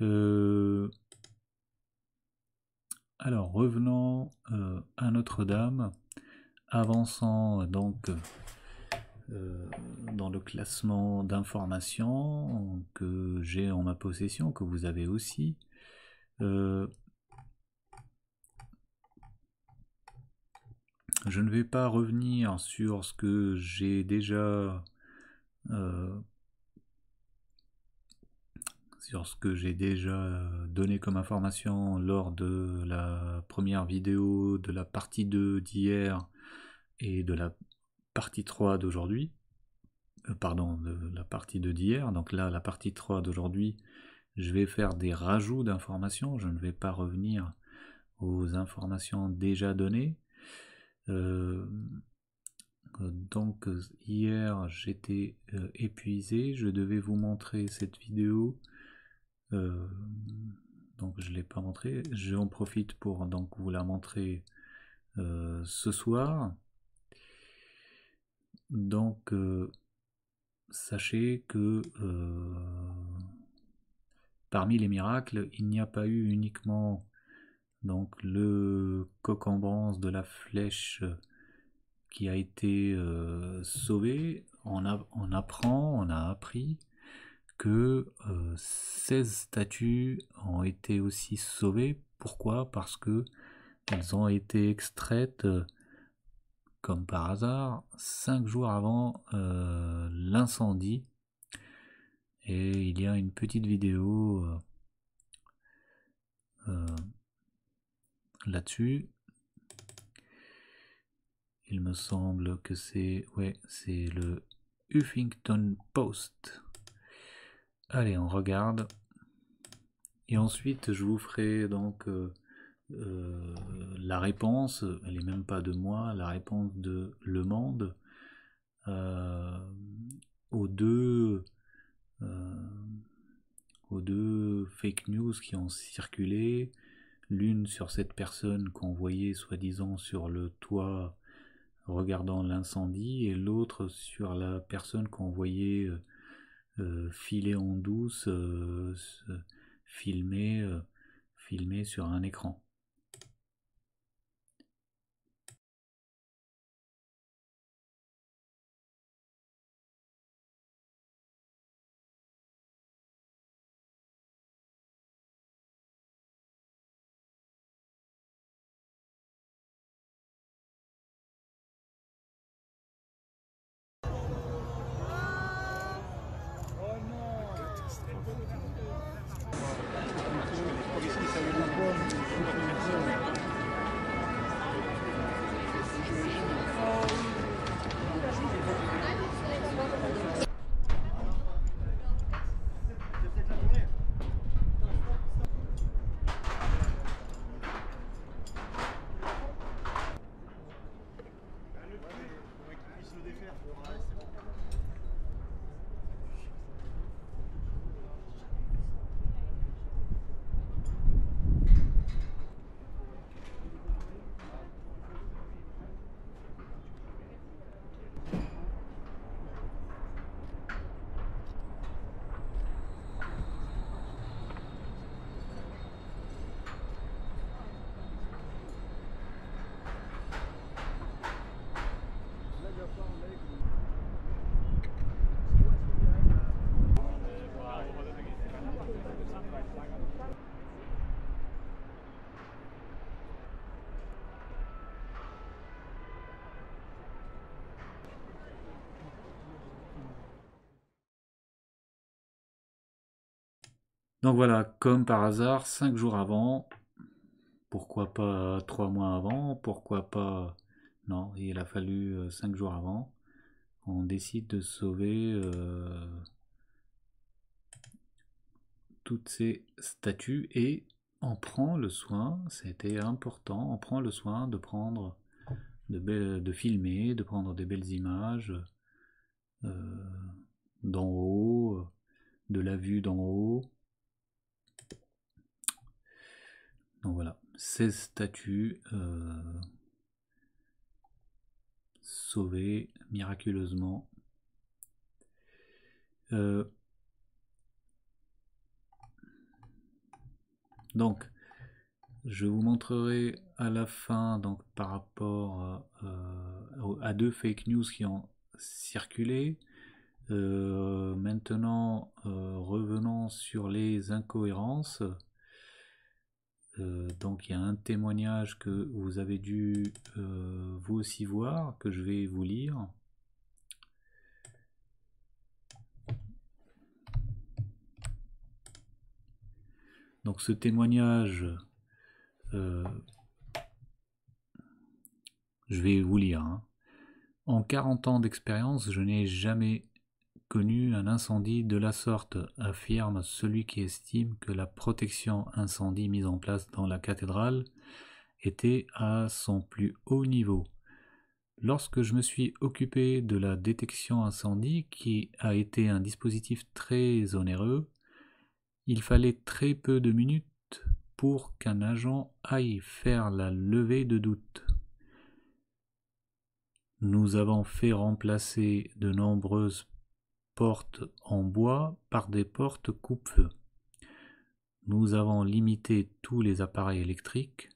Euh, alors revenons euh, à Notre-Dame, avançant donc euh, dans le classement d'informations que j'ai en ma possession, que vous avez aussi. je ne vais pas revenir sur ce que j'ai déjà sur ce que j'ai déjà donné comme information lors de la première vidéo, de la partie 2 d'hier et de la partie 3 d'aujourd'hui. Euh, pardon, de la partie 2 d'hier. Donc là, la partie 3 d'aujourd'hui, je vais faire des rajouts d'informations. Je ne vais pas revenir aux informations déjà données. Euh, donc hier j'étais euh, épuisé, je devais vous montrer cette vidéo euh, donc je ne l'ai pas montré. j'en profite pour donc vous la montrer euh, ce soir. Donc euh, sachez que parmi les miracles, il n'y a pas eu uniquement donc le coq en bronze de la flèche qui a été sauvé. On, on apprend, on a appris que 16 euh, statues ont été aussi sauvées. Pourquoi Parce que elles ont été extraites, euh, comme par hasard, 5 jours avant euh, l'incendie. Et il y a une petite vidéo là-dessus. Il me semble que c'est ouais, c'est le Huffington Post. Allez, on regarde. Et ensuite, je vous ferai donc euh, euh, la réponse, elle n'est même pas de moi, la réponse de Le Monde euh, aux, deux, aux deux fake news qui ont circulé. L'une sur cette personne qu'on voyait soi-disant sur le toit regardant l'incendie et l'autre sur la personne qu'on voyait euh, filé en douce, filmé, euh, filmé euh, sur un écran. Donc voilà, comme par hasard, cinq jours avant, pourquoi pas trois mois avant, pourquoi pas... Non, il a fallu euh, cinq jours avant. On décide de sauver euh, toutes ces statues et on prend le soin, c'était important, on prend le soin de prendre, de, de filmer, de prendre des belles images euh, d'en haut, de la vue d'en haut, Donc voilà, 16 statues euh, sauvées miraculeusement. Euh, donc, je vous montrerai à la fin, donc par rapport euh, à deux fake news qui ont circulé. maintenant, revenons sur les incohérences. Euh, donc il y a un témoignage que vous avez dû euh, vous aussi voir, que je vais vous lire. Donc ce témoignage, euh, je vais vous lire. Hein. En 40 ans d'expérience, je n'ai jamais connu un incendie de la sorte, affirme celui qui estime que la protection incendie mise en place dans la cathédrale était à son plus haut niveau. Lorsque je me suis occupé de la détection incendie, qui a été un dispositif très onéreux, il fallait très peu de minutes pour qu'un agent aille faire la levée de doute. Nous avons fait remplacer de nombreuses portes en bois par des portes coupe-feu. Nous avons limité tous les appareils électriques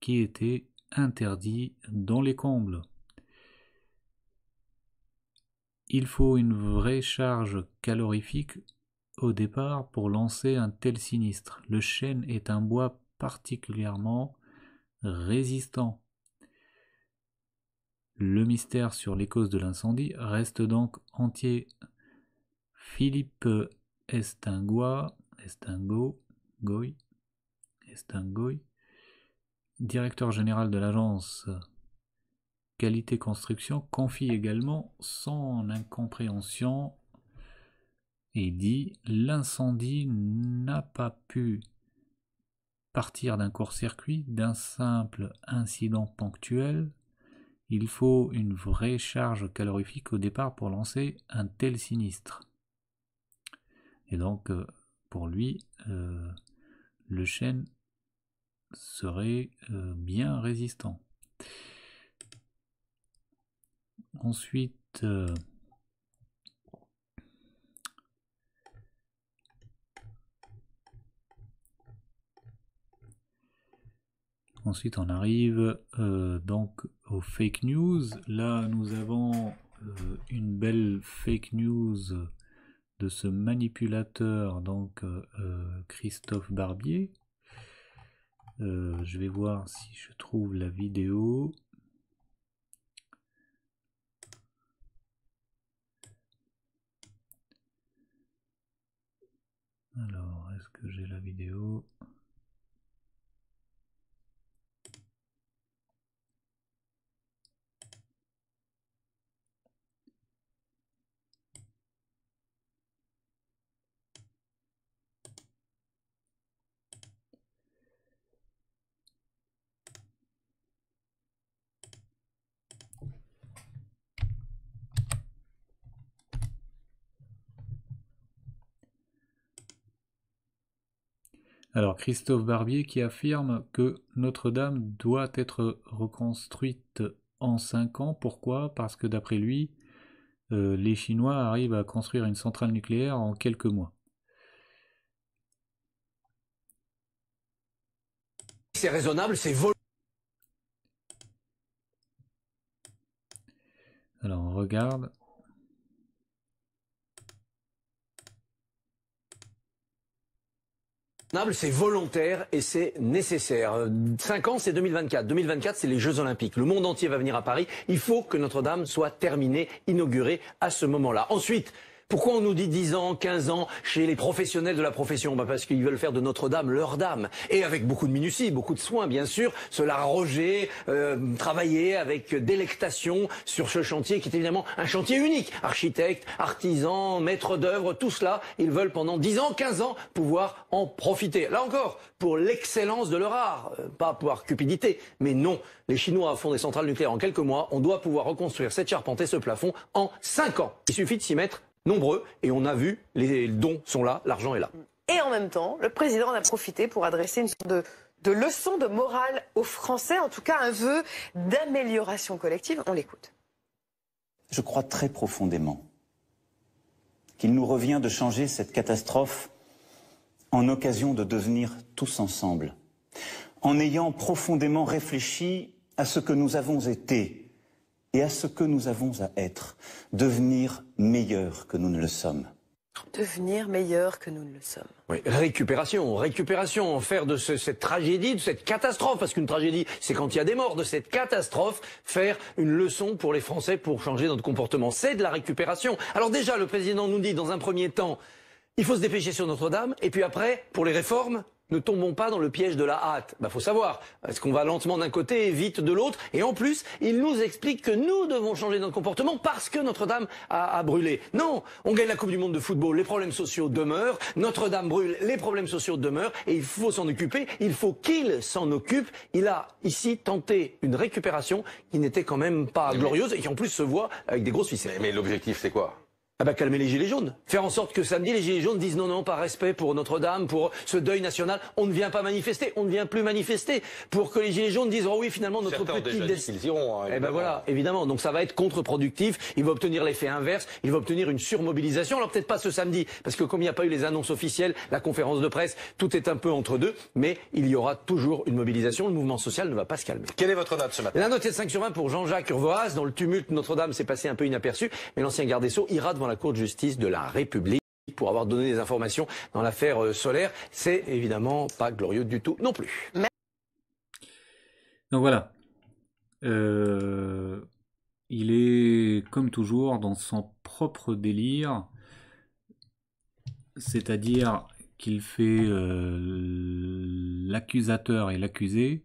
qui étaient interdits dans les combles. Il faut une vraie charge calorifique au départ pour lancer un tel sinistre. Le chêne est un bois particulièrement résistant. Le mystère sur les causes de l'incendie reste donc entier Philippe Estingois, directeur général de l'agence Qualité Construction, confie également son incompréhension et dit L'incendie n'a pas pu partir d'un court-circuit, d'un simple incident ponctuel. Il faut une vraie charge calorifique au départ pour lancer un tel sinistre. Et donc, euh, pour lui, euh, le chêne serait euh, bien résistant. Ensuite, ensuite on arrive donc aux fake news. Là, nous avons une belle fake news de ce manipulateur, donc euh, euh, Christophe Barbier. Euh, je vais voir si je trouve la vidéo. Alors, est-ce que j'ai la vidéo Alors Christophe Barbier qui affirme que Notre-Dame doit être reconstruite en 5 ans. Pourquoi Parce que d'après lui, euh, les Chinois arrivent à construire une centrale nucléaire en quelques mois. C'est raisonnable, c'est vol. Alors on regarde. c'est volontaire et c'est nécessaire. 5 ans, c'est 2024. 2024, c'est les Jeux Olympiques. Le monde entier va venir à Paris. Il faut que Notre-Dame soit terminée, inaugurée à ce moment-là. Ensuite, pourquoi on nous dit 10 ans, 15 ans chez les professionnels de la profession bah Parce qu'ils veulent faire de Notre-Dame leur dame. Et avec beaucoup de minutie, beaucoup de soins, bien sûr, cela roger, euh, travailler avec délectation sur ce chantier qui est évidemment un chantier unique. Architectes, artisans, maîtres d'œuvre, tout cela, ils veulent pendant 10 ans, 15 ans pouvoir en profiter. Là encore, pour l'excellence de leur art, euh, pas par cupidité, mais non. Les Chinois font des centrales nucléaires en quelques mois, on doit pouvoir reconstruire cette charpente ce plafond en 5 ans. Il suffit de s'y mettre nombreux et on a vu, les dons sont là, l'argent est là. Et en même temps, le président en a profité pour adresser une sorte de, de leçon de morale aux Français, en tout cas un vœu d'amélioration collective. On l'écoute. Je crois très profondément qu'il nous revient de changer cette catastrophe en occasion de devenir tous ensemble, en ayant profondément réfléchi à ce que nous avons été et à ce que nous avons à être, devenir meilleurs que nous ne le sommes. Devenir meilleur que nous ne le sommes. Oui, récupération, récupération, faire de cette tragédie, de cette catastrophe, parce qu'une tragédie, c'est quand il y a des morts, de cette catastrophe, faire une leçon pour les Français pour changer notre comportement. C'est de la récupération. Alors déjà, le président nous dit dans un premier temps, il faut se dépêcher sur Notre-Dame, et puis après, pour les réformes, ne tombons pas dans le piège de la hâte. Il bah, faut savoir, est-ce qu'on va lentement d'un côté et vite de l'autre Et en plus, il nous explique que nous devons changer notre comportement parce que Notre-Dame a, a, brûlé. Non, on gagne la Coupe du Monde de football, les problèmes sociaux demeurent, Notre-Dame brûle, les problèmes sociaux demeurent, et il faut s'en occuper, il faut qu'il s'en occupe. Il a ici tenté une récupération qui n'était quand même pas glorieuse et qui en plus se voit avec des grosses ficelles. Mais l'objectif, c'est quoi ah bah, calmer les gilets jaunes. Faire en sorte que samedi les gilets jaunes disent non non par respect pour Notre-Dame, pour ce deuil national, on ne vient pas manifester, on ne vient plus manifester pour que les gilets jaunes disent oh oui finalement notre Certains petit ils iront. Hein, eh ben voilà, évidemment. Donc ça va être contre-productif, il va obtenir l'effet inverse, il va obtenir une surmobilisation. Alors peut-être pas ce samedi parce que comme il n'y a pas eu les annonces officielles, la conférence de presse, tout est un peu entre deux, mais il y aura toujours une mobilisation, le mouvement social ne va pas se calmer. Quelle est votre note ce matin La note est de 5 sur 20 pour Jean-Jacques Urvoas, dans le tumulte Notre-Dame, s'est passé un peu inaperçu, mais l'ancien garde des sceaux ira devant la Cour de justice de la République pour avoir donné des informations dans l'affaire euh, solaire. C'est évidemment pas glorieux du tout non plus. Donc voilà. Euh, il est, comme toujours, dans son propre délire. C'est-à-dire qu'il fait euh, l'accusateur et l'accusé.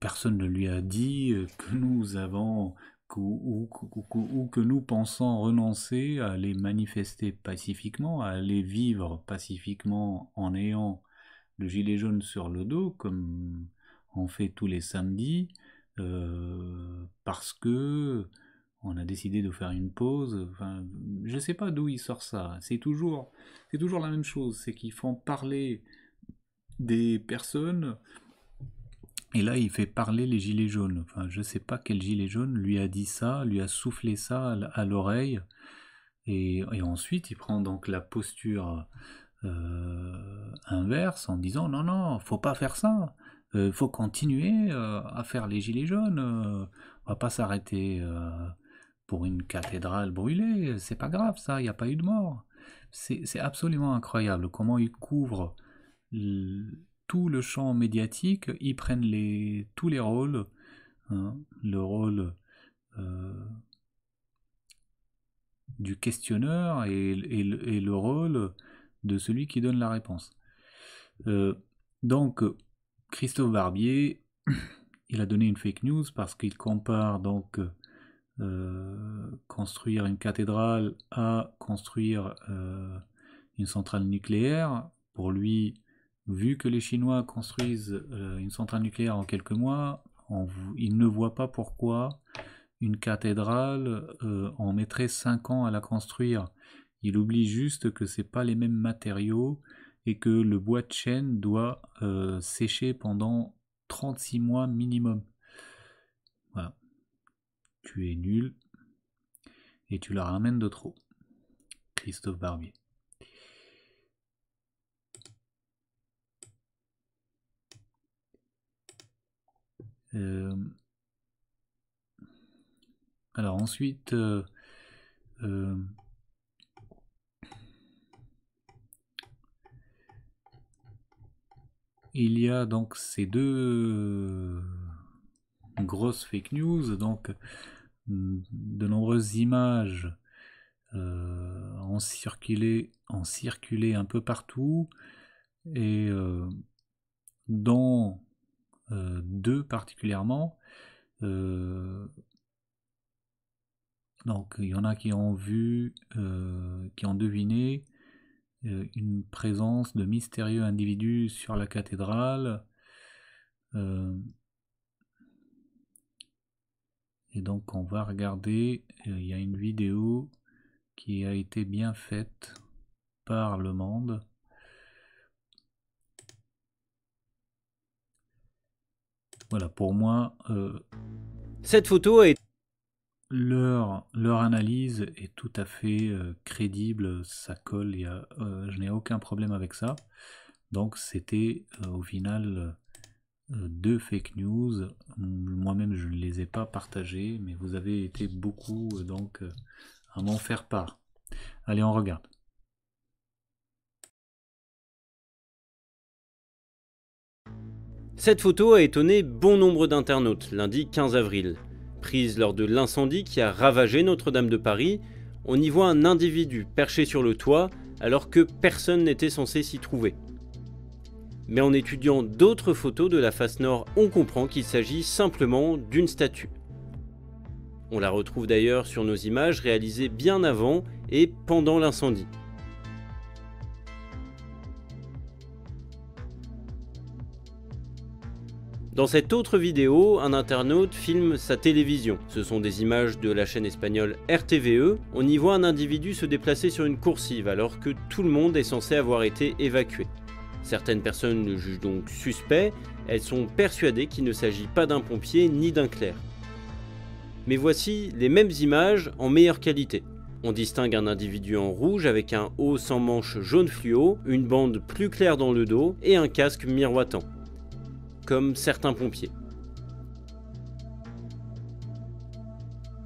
personne ne lui a dit que nous avons ou, que nous pensons renoncer à les manifester pacifiquement, à les vivre pacifiquement en ayant le gilet jaune sur le dos, comme on fait tous les samedis, euh, parce que on a décidé de faire une pause. Enfin, je ne sais pas d'où il sort ça. C'est toujours, c'est toujours la même chose. C'est qu'ils font parler des personnes et là, il fait parler les gilets jaunes. Enfin, je ne sais pas quel gilet jaune lui a dit ça, lui a soufflé ça à l'oreille. Et, ensuite, il prend donc la posture euh, inverse en disant non, non, faut pas faire ça. Il euh, faut continuer euh, à faire les gilets jaunes. on va pas s'arrêter pour une cathédrale brûlée. C'est pas grave, ça. Il n'y a pas eu de mort. C'est absolument incroyable comment il couvre tout le champ médiatique, ils prennent les, tous les rôles, hein, le rôle euh, du questionneur et, le rôle de celui qui donne la réponse. Euh, donc, Christophe Barbier, il a donné une fake news parce qu'il compare donc euh, construire une cathédrale à construire une centrale nucléaire. Pour lui, Vu que les Chinois construisent euh, une centrale nucléaire en quelques mois, ils ne voient pas pourquoi une cathédrale, euh, en mettrait 5 ans à la construire. Il oublie juste que c'est pas les mêmes matériaux et que le bois de chêne doit euh, sécher pendant 36 mois minimum. Voilà. Tu es nul et tu la ramènes de trop. Christophe Barbier. alors ensuite, euh, il y a donc ces deux grosses fake news, donc de nombreuses images ont circulé, ont circulé un peu partout et dans euh, deux particulièrement. Euh, donc il y en a qui ont vu, euh, qui ont deviné une présence de mystérieux individus sur la cathédrale. et donc on va regarder, il y a une vidéo qui a été bien faite par le monde. Voilà, pour moi, euh, cette photo est... Leur, leur analyse est tout à fait euh, crédible, ça colle, y a, euh, je n'ai aucun problème avec ça. Donc c'était au final deux fake news. Moi-même, je ne les ai pas partagées, mais vous avez été beaucoup donc à m'en faire part. Allez, on regarde. Cette photo a étonné bon nombre d'internautes lundi 15 avril. Prise lors de l'incendie qui a ravagé Notre-Dame de Paris, on y voit un individu perché sur le toit alors que personne n'était censé s'y trouver. Mais en étudiant d'autres photos de la face nord, on comprend qu'il s'agit simplement d'une statue. On la retrouve d'ailleurs sur nos images réalisées bien avant et pendant l'incendie. Dans cette autre vidéo, un internaute filme sa télévision. Ce sont des images de la chaîne espagnole RTVE. On y voit un individu se déplacer sur une coursive alors que tout le monde est censé avoir été évacué. Certaines personnes le jugent donc suspect, elles sont persuadées qu'il ne s'agit pas d'un pompier ni d'un clerc. Mais voici les mêmes images en meilleure qualité. On distingue un individu en rouge avec un haut sans manches jaune fluo, une bande plus claire dans le dos et un casque miroitant comme certains pompiers.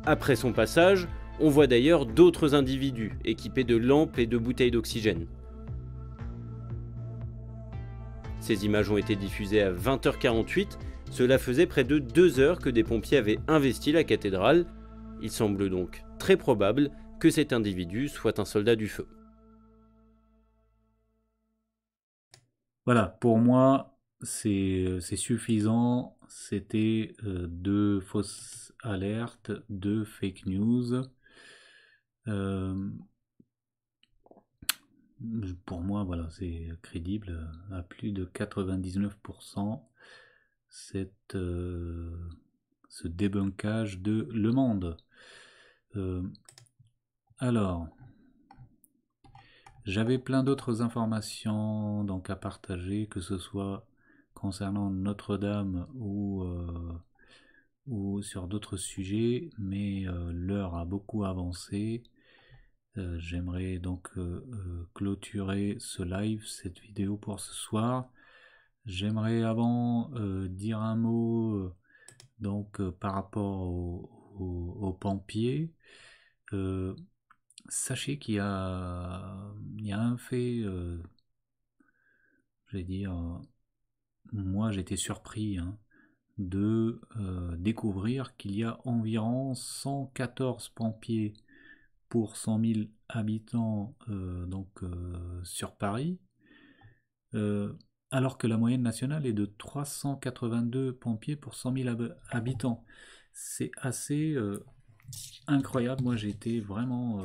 Après son passage, on voit d'ailleurs d'autres individus équipés de lampes et de bouteilles d'oxygène. Ces images ont été diffusées à 20h48, cela faisait près de deux heures que des pompiers avaient investi la cathédrale. Il semble donc très probable que cet individu soit un soldat du feu. Voilà, pour moi, euh, c'est suffisant. C'était euh, deux fausses alertes, deux fake news. Euh, pour moi, voilà, c'est crédible à plus de 99% cette, ce débunkage de Le Monde. alors, j'avais plein d'autres informations donc à partager, que ce soit concernant Notre-Dame ou, euh, ou sur d'autres sujets, mais euh, l'heure a beaucoup avancé. Euh, j'aimerais donc clôturer ce live, cette vidéo pour ce soir. J'aimerais avant dire un mot donc par rapport aux pompiers. sachez qu'il y, a un fait, je vais dire, moi j'étais surpris hein, de euh, découvrir qu'il y a environ 114 pompiers pour 100 000 habitants euh, donc, euh, sur Paris, alors que la moyenne nationale est de 382 pompiers pour 100 000 habitants. C'est assez incroyable, moi j'étais vraiment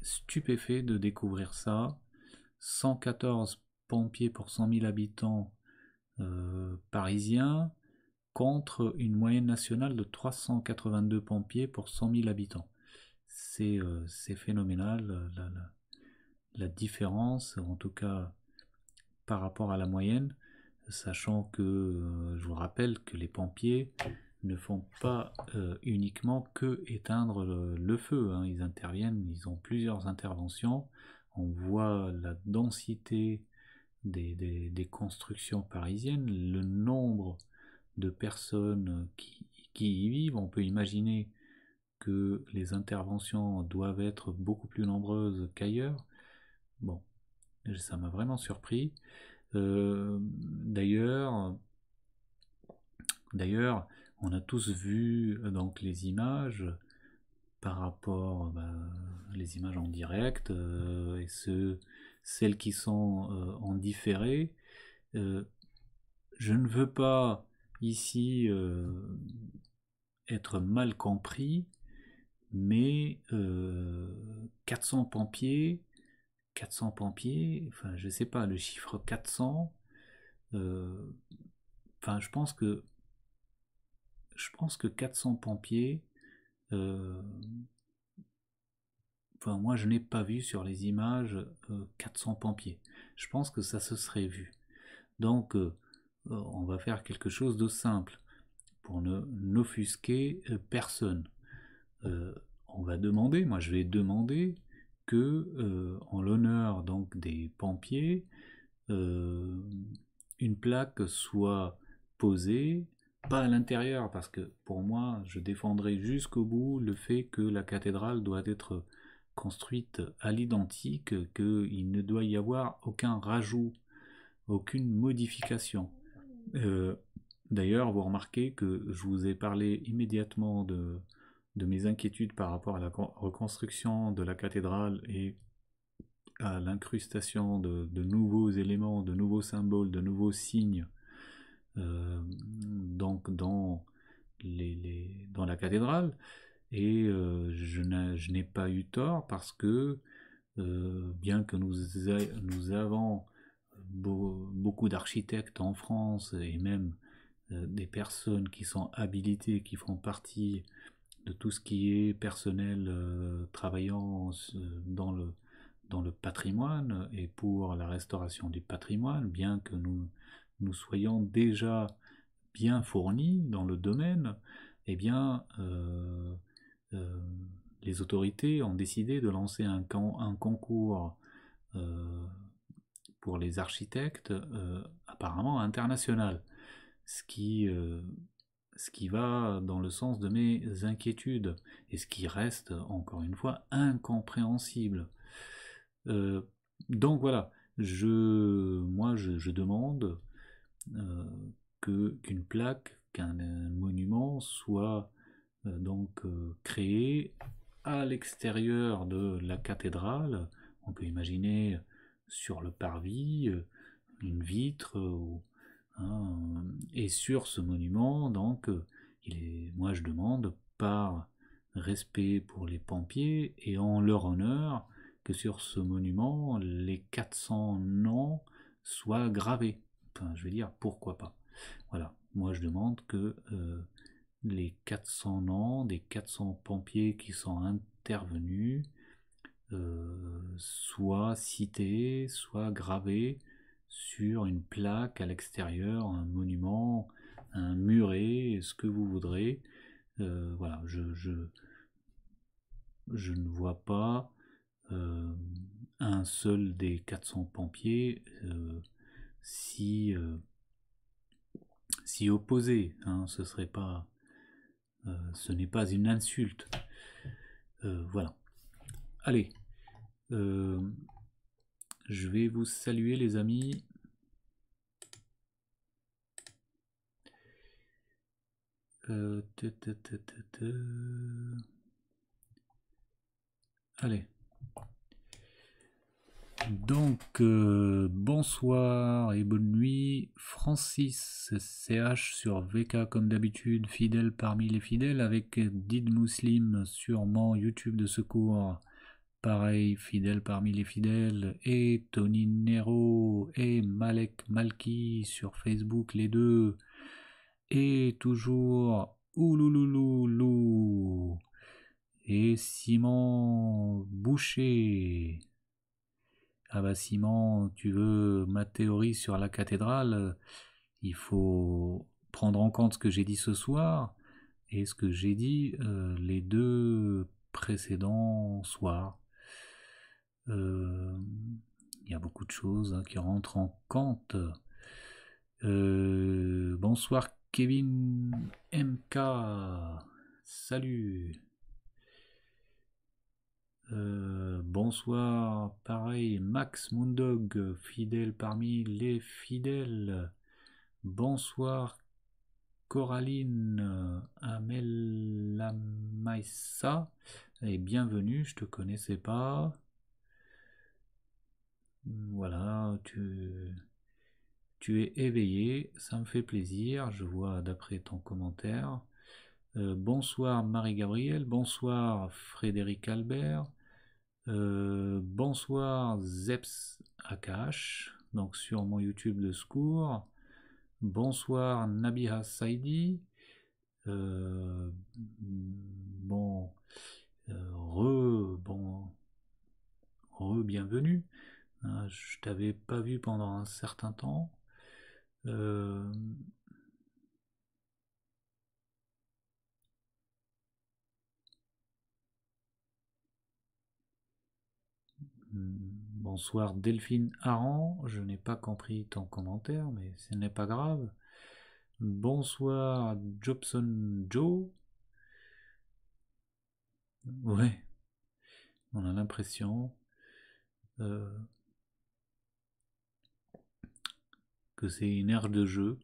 stupéfait de découvrir ça. 114 pompiers pour 100 000 habitants euh, parisien contre une moyenne nationale de 382 pompiers pour 100 000 habitants. C'est euh, phénoménal euh, la, différence, en tout cas par rapport à la moyenne, sachant que je vous rappelle que les pompiers ne font pas uniquement que éteindre le, feu, hein. ils interviennent, ils ont plusieurs interventions, on voit la densité des, constructions parisiennes, le nombre de personnes qui, qui, y vivent, on peut imaginer que les interventions doivent être beaucoup plus nombreuses qu'ailleurs. Bon, ça m'a vraiment surpris. Euh, d'ailleurs, d'ailleurs, on a tous vu euh, donc les images par rapport ben, les images en direct euh, et ce celles qui sont euh, en différé. Euh, je ne veux pas ici euh, être mal compris, mais 400 pompiers, 400 pompiers, enfin je sais pas, le chiffre 400, enfin je pense que je pense que 400 pompiers, moi je n'ai pas vu sur les images 400 euh, pompiers. Je pense que ça se serait vu. Donc euh, euh, on va faire quelque chose de simple pour ne n'offusquer personne. on va demander, moi je vais demander que en l'honneur donc des pompiers, une plaque soit posée pas à l'intérieur, parce que pour moi, je défendrai jusqu'au bout le fait que la cathédrale doit être construite à l'identique, qu'il ne doit y avoir aucun rajout, aucune modification. Euh, d'ailleurs, vous remarquez que je vous ai parlé immédiatement de, mes inquiétudes par rapport à la reconstruction de la cathédrale et à l'incrustation de, nouveaux éléments, de nouveaux symboles, de nouveaux signes euh, donc dans la cathédrale. Et euh, je n'ai pas eu tort parce que, euh, bien que nous, avons beaucoup d'architectes en France et même euh, des personnes qui sont habilitées, qui font partie de tout ce qui est personnel travaillant dans le, patrimoine et pour la restauration du patrimoine, bien que nous, soyons déjà bien fournis dans le domaine, eh bien, euh, les autorités ont décidé de lancer un, concours euh, pour les architectes euh, apparemment international, ce qui, ce qui va dans le sens de mes inquiétudes et ce qui reste encore une fois incompréhensible. donc voilà, je, moi je, demande qu'une plaque, qu'un monument soit euh, donc euh, créé à l'extérieur de la cathédrale. On peut imaginer sur le parvis euh, une vitre hein, et sur ce monument. Donc, moi je demande par respect pour les pompiers et en leur honneur que sur ce monument les 400 noms soient gravés. Enfin, je veux dire, pourquoi pas. Voilà, moi je demande que les 400 noms des 400 pompiers qui sont intervenus, euh, soit cités, soit gravés sur une plaque à l'extérieur, un monument, un muret, ce que vous voudrez. Euh, voilà, je, je, ne vois pas euh, un seul des 400 pompiers si, si opposé. Hein, ce serait pas euh, ce n'est pas une insulte. Euh, voilà. Allez. Euh, je vais vous saluer les amis. Allez. Donc, euh, bonsoir et bonne nuit. Francis CH sur VK comme d'habitude, fidèle parmi les fidèles, avec Did Muslim sûrement YouTube de secours, pareil, fidèle parmi les fidèles, et Tony Nero et Malek Malki sur Facebook, les deux, et toujours Ouloulouloulou et Simon Boucher ah bah Simon, tu veux ma théorie sur la cathédrale, euh, il faut prendre en compte ce que j'ai dit ce soir et ce que j'ai dit euh, les deux précédents soirs. Euh, il y a beaucoup de choses hein, qui rentrent en compte. bonsoir Kevin MK. Salut. Euh, bonsoir, pareil, Max Mundog, fidèle parmi les fidèles. Bonsoir, Coraline euh, Amelamaissa, et bienvenue, je te connaissais pas. Voilà, tu, es éveillé, ça me fait plaisir, je vois d'après ton commentaire. Euh, bonsoir Marie-Gabrielle, bonsoir Frédéric Albert, euh, bonsoir Zeps Akash, donc sur mon YouTube de secours. Bonsoir Nabiha Saidi. Euh, bon, euh, re, bon, re, bienvenue. Ah, je t'avais pas vu pendant un certain temps. Mm. Bonsoir Delphine Aran, je n'ai pas compris ton commentaire, mais ce n'est pas grave. Bonsoir Jobson Joe. Ouais, on a l'impression euh, que c'est une ère de jeu.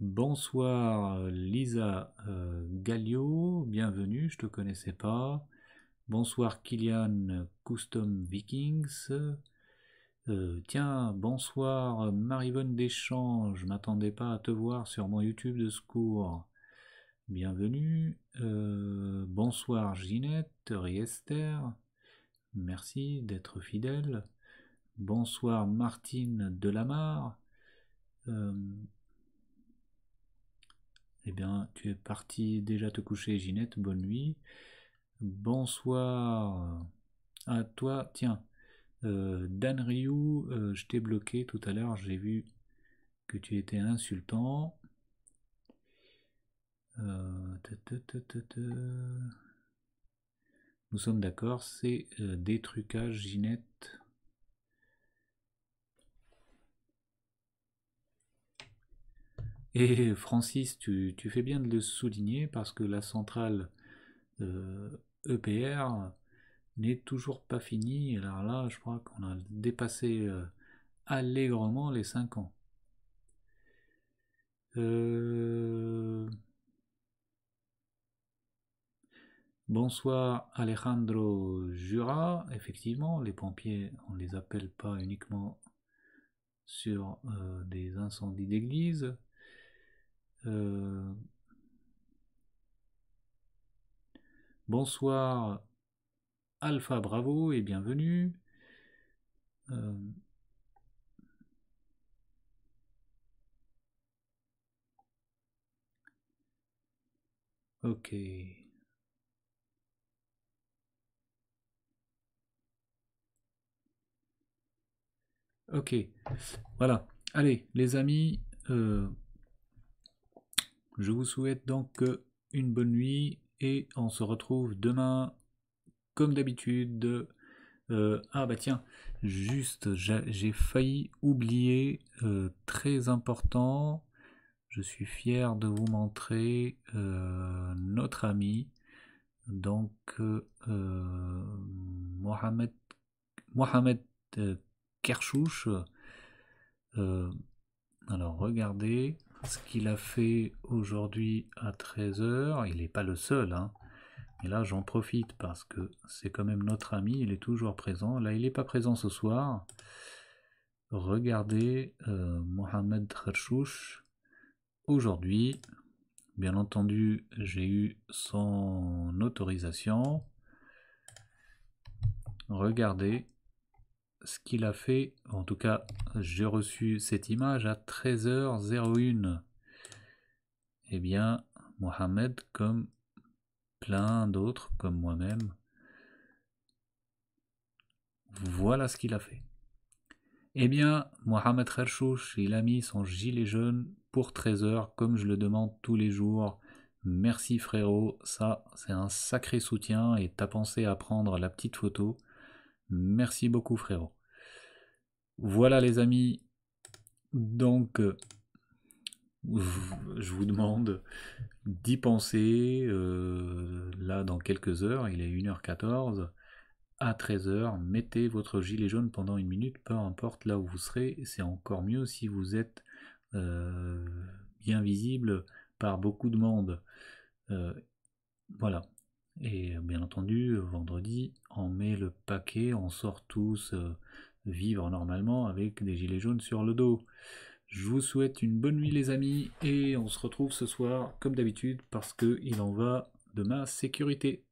Bonsoir Lisa Galio, euh, Gallio, bienvenue, je te connaissais pas. Bonsoir Kylian Custom Vikings. Euh, tiens, bonsoir Marivonne Deschamps, je m'attendais pas à te voir sur mon YouTube de secours. Bienvenue. Euh, bonsoir Ginette, Riester. Merci d'être fidèle. Bonsoir Martine Delamare. Euh, eh bien, tu es parti déjà te coucher, Ginette. Bonne nuit. Bonsoir à ah, toi. Tiens, euh, Dan Ryu, euh, je t'ai bloqué tout à l'heure, j'ai vu que tu étais insultant. Euh, Nous sommes d'accord, c'est des trucages, Ginette. Et Francis, tu, fais bien de le souligner parce que la centrale EPR n'est toujours pas fini. Alors là, je crois qu'on a dépassé euh, allègrement les 5 ans. Euh, bonsoir Alejandro Jura. Effectivement, les pompiers, on ne les appelle pas uniquement sur euh, des incendies d'église. Bonsoir Alpha Bravo et bienvenue. Euh, ok. Ok. Voilà. Allez, les amis, euh, je vous souhaite donc euh, une bonne nuit et on se retrouve demain comme d'habitude. Euh, ah bah tiens, juste j'ai failli oublier, euh, très important, je suis fier de vous montrer euh, notre ami, donc Mohamed, Mohamed Kershouch. alors regardez, ce qu'il a fait aujourd'hui à 13h. Il n'est pas le seul, hein. Mais Et là, j'en profite parce que c'est quand même notre ami, il est toujours présent. Là, il n'est pas présent ce soir. Regardez euh, Mohamed Kharchouch aujourd'hui. Bien entendu, j'ai eu son autorisation. Regardez, ce qu'il a fait. En tout cas, j'ai reçu cette image à 13h01. Eh bien, Mohamed, comme plein d'autres, comme moi-même, voilà ce qu'il a fait. Eh bien, Mohamed Kharchouch, il a mis son gilet jaune pour 13 h comme je le demande tous les jours. Merci frérot, ça c'est un sacré soutien et t'as pensé à prendre la petite photo. Merci beaucoup frérot. Voilà les amis. Donc, euh, je vous demande d'y penser. Euh, là, dans quelques heures, il est 1h14. À 13h, mettez votre gilet jaune pendant une minute, peu importe là où vous serez. C'est encore mieux si vous êtes euh, bien visible par beaucoup de monde. voilà, et bien entendu, vendredi, on met le paquet, on sort tous euh, vivre normalement avec des gilets jaunes sur le dos. Je vous souhaite une bonne nuit les amis et on se retrouve ce soir comme d'habitude parce qu'il en va de ma sécurité.